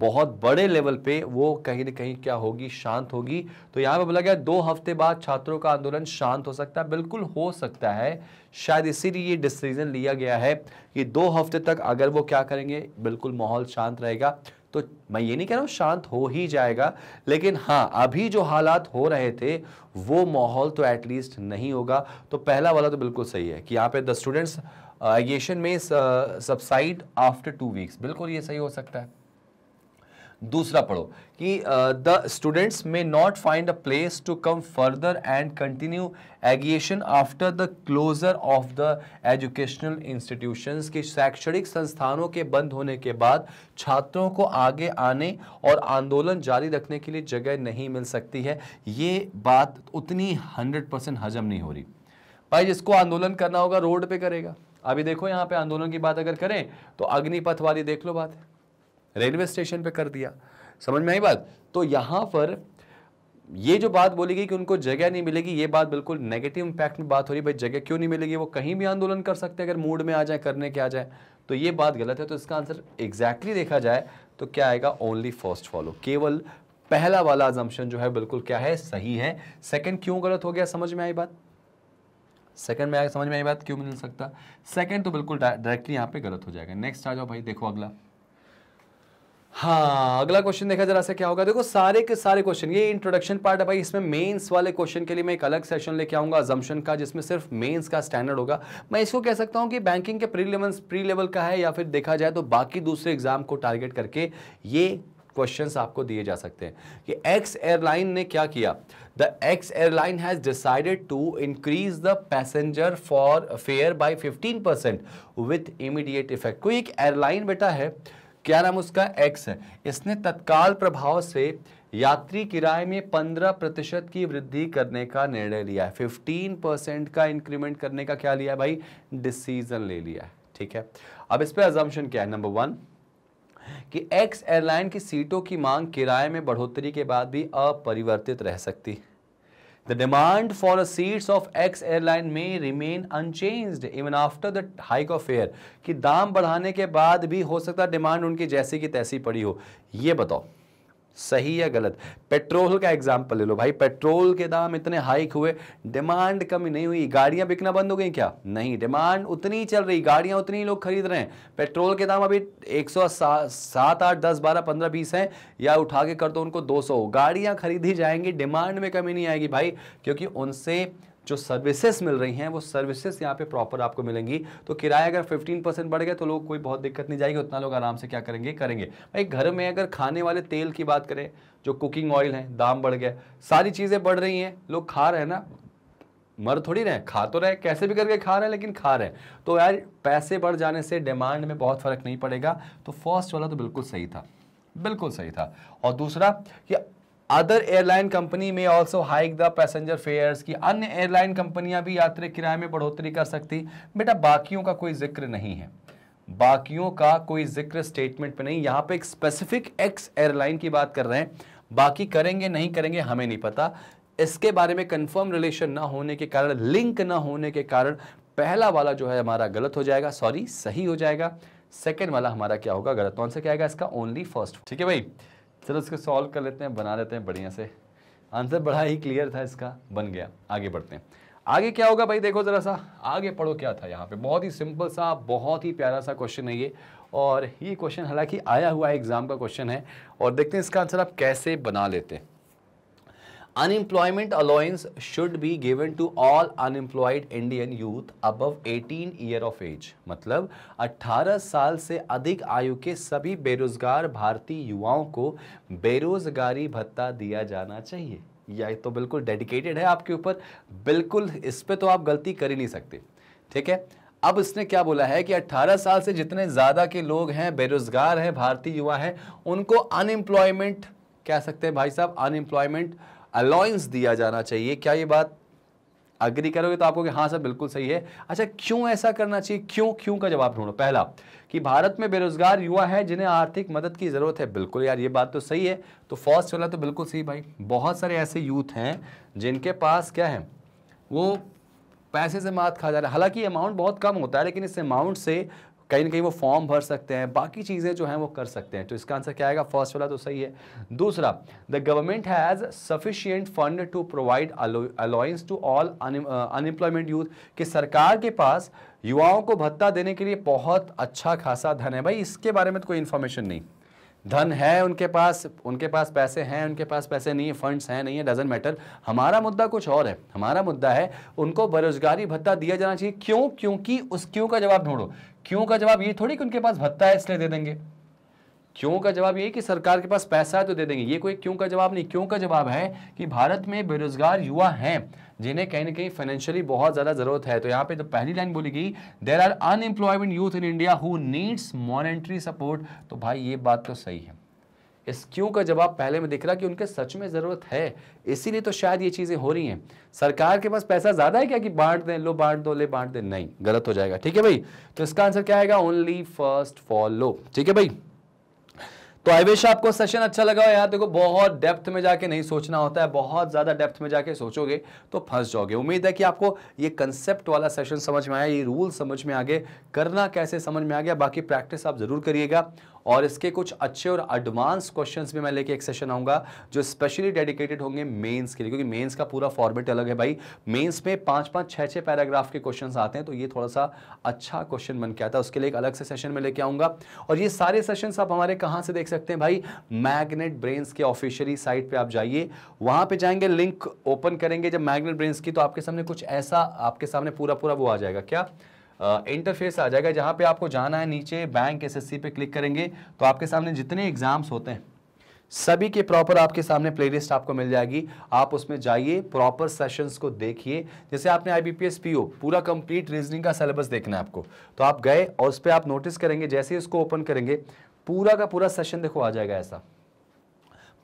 Speaker 1: बहुत बड़े लेवल पे वो कहीं ना कहीं क्या होगी शांत होगी तो यहाँ पे बोला गया दो हफ्ते बाद छात्रों का आंदोलन शांत हो सकता है बिल्कुल हो सकता है शायद इसीलिए ये डिसीजन लिया गया है कि दो हफ्ते तक अगर वो क्या करेंगे बिल्कुल माहौल शांत रहेगा तो मैं ये नहीं कह रहा हूँ शांत हो ही जाएगा लेकिन हाँ अभी जो हालात हो रहे थे वो माहौल तो एटलीस्ट नहीं होगा तो पहला वाला तो बिल्कुल सही है कि यहाँ पे द स्टूडेंट्स एगिएशन में सबसाइड आफ्टर टू वीक्स बिल्कुल ये सही हो सकता है दूसरा पढ़ो कि the students may not find a place to come further and continue agitation after the closure of the educational institutions के शैक्षणिक संस्थानों के बंद होने के बाद छात्रों को आगे आने और आंदोलन जारी रखने के लिए जगह नहीं मिल सकती है ये बात उतनी हंड्रेड परसेंट हजम नहीं हो रही भाई जिसको आंदोलन करना होगा रोड पे करेगा अभी देखो यहाँ पे आंदोलन की बात अगर करें तो अग्निपथ वाली देख लो बात रेलवे स्टेशन पे कर दिया समझ में आई बात तो यहाँ पर ये जो बात बोली गई कि उनको जगह नहीं मिलेगी ये बात बिल्कुल नेगेटिव इम्पैक्ट में बात हो रही है भाई जगह क्यों नहीं मिलेगी वो कहीं भी आंदोलन कर सकते हैं अगर मूड में आ जाए करने के आ जाए तो ये बात गलत है तो इसका आंसर एग्जैक्टली देखा जाए तो क्या आएगा ओनली फर्स्ट फॉलो केवल पहला वाला जम्पन जो है बिल्कुल क्या है सही है सेकेंड क्यों गलत हो गया समझ में आई बात सेकंड में आया समझ में आई बात क्यों मिल सकता सेकंड तो बिल्कुल डायरेक्टली यहाँ पे गलत हो जाएगा नेक्स्ट आ जाओ भाई देखो अगला हाँ अगला क्वेश्चन देखा जरा से क्या होगा देखो सारे के सारे क्वेश्चन ये इंट्रोडक्शन पार्ट है भाई इसमें मेंस वाले क्वेश्चन के लिए मैं एक अलग सेशन लेके आऊंगा जम्पन का जिसमें सिर्फ मेंस का स्टैंडर्ड होगा मैं इसको कह सकता हूँ कि बैंकिंग के प्री लेवल प्री लेवल का है या फिर देखा जाए तो बाकी दूसरे एग्जाम को टारगेट करके ये क्वेश्चन आपको दिए जा सकते हैं कि एक्स एयरलाइन ने क्या किया the X airline has decided to increase the passenger for fare by fifteen percent with immediate effect कोई एक एयरलाइन बेटा है क्या नाम उसका एक्स है इसने तत्काल प्रभाव से यात्री किराए में 15 प्रतिशत की वृद्धि करने का निर्णय लिया है 15 परसेंट का इंक्रीमेंट करने का क्या लिया है भाई डिसीजन ले लिया है ठीक है अब इस पर एजम्पन क्या है नंबर वन कि एक्स एयरलाइन की सीटों की मांग किराए में बढ़ोतरी के बाद भी अपरिवर्तित रह सकती है the demand for the seats of X airline may remain unchanged even after the hike of air कि दाम बढ़ाने के बाद भी हो सकता डिमांड उनकी जैसी की तैसी पड़ी हो ये बताओ सही या गलत पेट्रोल का एग्जाम्पल ले लो भाई पेट्रोल के दाम इतने हाइक हुए डिमांड कमी नहीं हुई गाड़ियां बिकना बंद हो गई क्या नहीं डिमांड उतनी चल रही गाड़ियां उतनी लोग खरीद रहे हैं पेट्रोल के दाम अभी एक सौ सात आठ दस बारह पंद्रह बीस हैं या उठा के कर दो उनको दो सौ गाड़ियां खरीदी जाएंगी डिमांड में कमी नहीं आएगी भाई क्योंकि उनसे जो सर्विसेज मिल रही हैं वो सर्विसेज यहाँ पे प्रॉपर आपको मिलेंगी तो किराया अगर 15 परसेंट बढ़ गया तो लोग कोई बहुत दिक्कत नहीं जाएगी उतना लोग आराम से क्या करेंगे करेंगे भाई घर में अगर खाने वाले तेल की बात करें जो कुकिंग ऑयल है दाम बढ़ गया सारी चीज़ें बढ़ रही हैं लोग खा रहे हैं ना मर थोड़ी रहे खा तो रहे कैसे भी करके खा रहे हैं लेकिन खा रहे हैं तो यार पैसे बढ़ जाने से डिमांड में बहुत फ़र्क नहीं पड़ेगा तो फर्स्ट वाला तो बिल्कुल सही था बिल्कुल सही था और दूसरा कि other airline company may also hike the passenger fares की अन्य एयरलाइन कंपनियां भी यात्री किराए में बढ़ोतरी कर सकती बेटा बाकियों का कोई जिक्र नहीं है बाकियों का कोई जिक्र स्टेटमेंट पे नहीं यहाँ पे एक स्पेसिफिक एक्स एयरलाइन की बात कर रहे हैं बाकी करेंगे नहीं करेंगे हमें नहीं पता इसके बारे में कंफर्म रिलेशन ना होने के कारण लिंक ना होने के कारण पहला वाला जो है हमारा गलत हो जाएगा सॉरी सही हो जाएगा सेकेंड वाला हमारा क्या होगा गलत कौन तो सा क्या आएगा इसका ओनली फर्स्ट ठीक है भाई चलो इसको सॉल्व कर लेते हैं बना लेते हैं बढ़िया से आंसर बड़ा ही क्लियर था इसका बन गया आगे बढ़ते हैं आगे क्या होगा भाई देखो ज़रा सा आगे पढ़ो क्या था यहाँ पे बहुत ही सिंपल सा बहुत ही प्यारा सा क्वेश्चन है ये और ये क्वेश्चन हालांकि आया हुआ एग्ज़ाम का क्वेश्चन है और देखते हैं इसका आंसर आप कैसे बना लेते हैं unemployment allowance should be given to all unemployed Indian youth अब 18 ईयर ऑफ एज मतलब 18 साल से अधिक आयु के सभी बेरोजगार भारतीय युवाओं को बेरोजगारी भत्ता दिया जाना चाहिए यह तो बिल्कुल डेडिकेटेड है आपके ऊपर बिल्कुल इस पर तो आप गलती कर ही नहीं सकते ठीक है अब इसने क्या बोला है कि 18 साल से जितने ज़्यादा के लोग हैं बेरोजगार हैं भारतीय युवा हैं उनको अनएम्प्लॉयमेंट कह सकते हैं भाई साहब अनएम्प्लॉयमेंट अलाउंस दिया जाना चाहिए क्या ये बात अग्री करोगे तो आपको कि हाँ सर बिल्कुल सही है अच्छा क्यों ऐसा करना चाहिए क्यों क्यों का जवाब ढूंढो पहला कि भारत में बेरोजगार युवा है जिन्हें आर्थिक मदद की ज़रूरत है बिल्कुल यार ये बात तो सही है तो फर्स्ट वाला तो बिल्कुल सही भाई बहुत सारे ऐसे यूथ हैं जिनके पास क्या है वो पैसे से मात खा जा रहा है हालांकि अमाउंट बहुत कम होता है लेकिन इस अमाउंट से कहीं ना कहीं वो फॉर्म भर सकते हैं बाकी चीज़ें जो हैं वो कर सकते हैं तो इसका आंसर क्या आएगा फर्स्ट वाला तो सही है दूसरा the government has sufficient fund to provide allowance to all unemployment youth कि सरकार के पास युवाओं को भत्ता देने के लिए बहुत अच्छा खासा धन है भाई इसके बारे में तो कोई इन्फॉर्मेशन नहीं धन है उनके पास उनके पास पैसे हैं उनके पास पैसे नहीं है फंड्स हैं नहीं है डजेंट मैटर हमारा मुद्दा कुछ और है हमारा मुद्दा है उनको बेरोजगारी भत्ता दिया जाना चाहिए क्यों क्योंकि उस क्यों का जवाब ढूंढो क्यों का जवाब ये थोड़ी कि उनके पास भत्ता है इसलिए दे देंगे क्यों का जवाब ये कि सरकार के पास पैसा है तो दे देंगे ये कोई क्यों का जवाब नहीं क्यों का जवाब है कि भारत में बेरोजगार युवा हैं जिन्हें कहीं ना कहीं फाइनेंशियली बहुत ज़्यादा ज़रूरत है तो यहाँ पे जो तो पहली लाइन बोली गई there are unemployment youth in India who needs monetary support तो भाई ये बात तो सही है इस क्यों का जवाब पहले में दिख रहा कि उनके सच में ज़रूरत है इसीलिए तो शायद ये चीज़ें हो रही हैं सरकार के पास पैसा ज़्यादा है क्या कि बांट दें लो बांट दो ले बांट दें नहीं गलत हो जाएगा ठीक है भाई तो इसका आंसर क्या आएगा ओनली फर्स्ट लो ठीक है भाई तो आई विश आपको सेशन अच्छा लगा हो यार देखो बहुत डेप्थ में जाके नहीं सोचना होता है बहुत ज़्यादा डेप्थ में जाके सोचोगे तो फंस जाओगे उम्मीद है कि आपको ये कंसेप्ट वाला सेशन समझ में आया ये रूल समझ में आ गए करना कैसे समझ में आ गया बाकी प्रैक्टिस आप ज़रूर करिएगा और इसके कुछ अच्छे और एडवांस क्वेश्चंस भी मैं लेके एक सेशन आऊंगा जो स्पेशली डेडिकेटेड होंगे मेंस के लिए क्योंकि मेंस का पूरा फॉर्मेट अलग है भाई मेंस में पाँच पाँच छः छः पैराग्राफ के क्वेश्चन आते हैं तो ये थोड़ा सा अच्छा क्वेश्चन बन के आता है उसके लिए एक अलग से सेशन में लेके आऊंगा और ये सारे सेशन आप हमारे कहाँ से देख सकते हैं भाई मैग्नेट ब्रेन्स के ऑफिशियली साइट पर आप जाइए वहाँ पर जाएंगे लिंक ओपन करेंगे जब मैग्नेट ब्रेन्स की तो आपके सामने कुछ ऐसा आपके सामने पूरा पूरा वो आ जाएगा क्या इंटरफेस आ जाएगा जहाँ पे आपको जाना है नीचे बैंक एसएससी पे क्लिक करेंगे तो आपके सामने जितने एग्जाम्स होते हैं सभी के प्रॉपर आपके सामने प्लेलिस्ट आपको मिल जाएगी आप उसमें जाइए प्रॉपर सेशंस को देखिए जैसे आपने आईबीपीएस पीओ पूरा कंप्लीट रीजनिंग का सिलेबस देखना है आपको तो आप गए और उस पर आप नोटिस करेंगे जैसे ही उसको ओपन करेंगे पूरा का पूरा सेशन देखो आ जाएगा ऐसा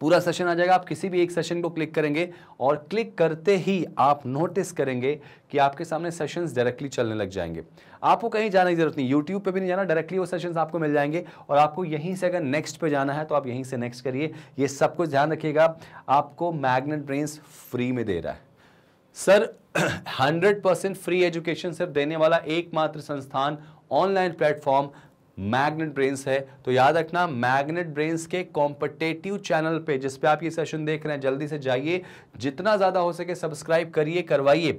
Speaker 1: पूरा सेशन आ जाएगा आप किसी भी एक सेशन को क्लिक करेंगे और क्लिक करते ही आप नोटिस करेंगे कि आपके सामने सेशंस डायरेक्टली चलने लग जाएंगे आपको कहीं जाने की जरूरत नहीं यूट्यूब पे भी नहीं जाना डायरेक्टली वो सेशंस आपको मिल जाएंगे और आपको यहीं से अगर नेक्स्ट पे जाना है तो आप यहीं से नेक्स्ट करिए ये सब कुछ ध्यान रखिएगा आपको मैग्नेट ब्रेन्स फ्री में दे रहा है sir hundred percent free education सिर्फ देने वाला एकमात्र संस्थान ऑनलाइन प्लेटफॉर्म मैग्नेट ब्रेन्स है तो याद रखना मैग्नेट ब्रेन्स के कॉम्पिटेटिव चैनल पे जिस पे आप ये सेशन देख रहे हैं जल्दी से जाइए जितना ज़्यादा हो सके सब्सक्राइब करिए करवाइए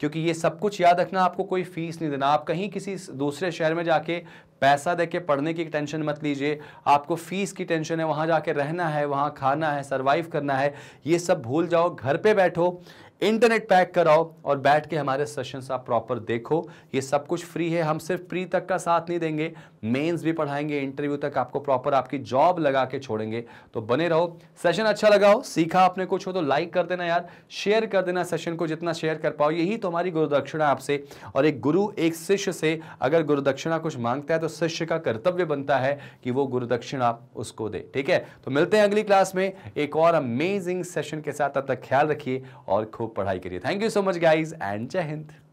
Speaker 1: क्योंकि ये सब कुछ याद रखना आपको कोई फीस नहीं देना आप कहीं किसी दूसरे शहर में जाके पैसा दे के पढ़ने की टेंशन मत लीजिए आपको फीस की टेंशन है वहाँ जाके रहना है वहाँ खाना है सर्वाइव करना है ये सब भूल जाओ घर पर बैठो इंटरनेट पैक कराओ और बैठ के हमारे सेशंस आप प्रॉपर देखो ये सब कुछ फ्री है हम सिर्फ फ्री तक का साथ नहीं देंगे मेंस भी पढ़ाएंगे इंटरव्यू तक आपको प्रॉपर आपकी जॉब लगा के छोड़ेंगे तो बने रहो सेशन अच्छा लगाओ सीखा आपने कुछ हो तो लाइक कर देना यार शेयर कर देना सेशन को जितना शेयर कर पाओ यही तो हमारी गुरुदक्षिणा आपसे और एक गुरु एक शिष्य से अगर गुरुदक्षिणा कुछ मांगता है तो शिष्य का कर्तव्य बनता है कि वो गुरुदक्षिणा उसको दे ठीक है तो मिलते हैं अगली क्लास में एक और अमेजिंग सेशन के साथ अब तक ख्याल रखिए और खूब पढ़ाई करिए thank you so much guys and जय हिंद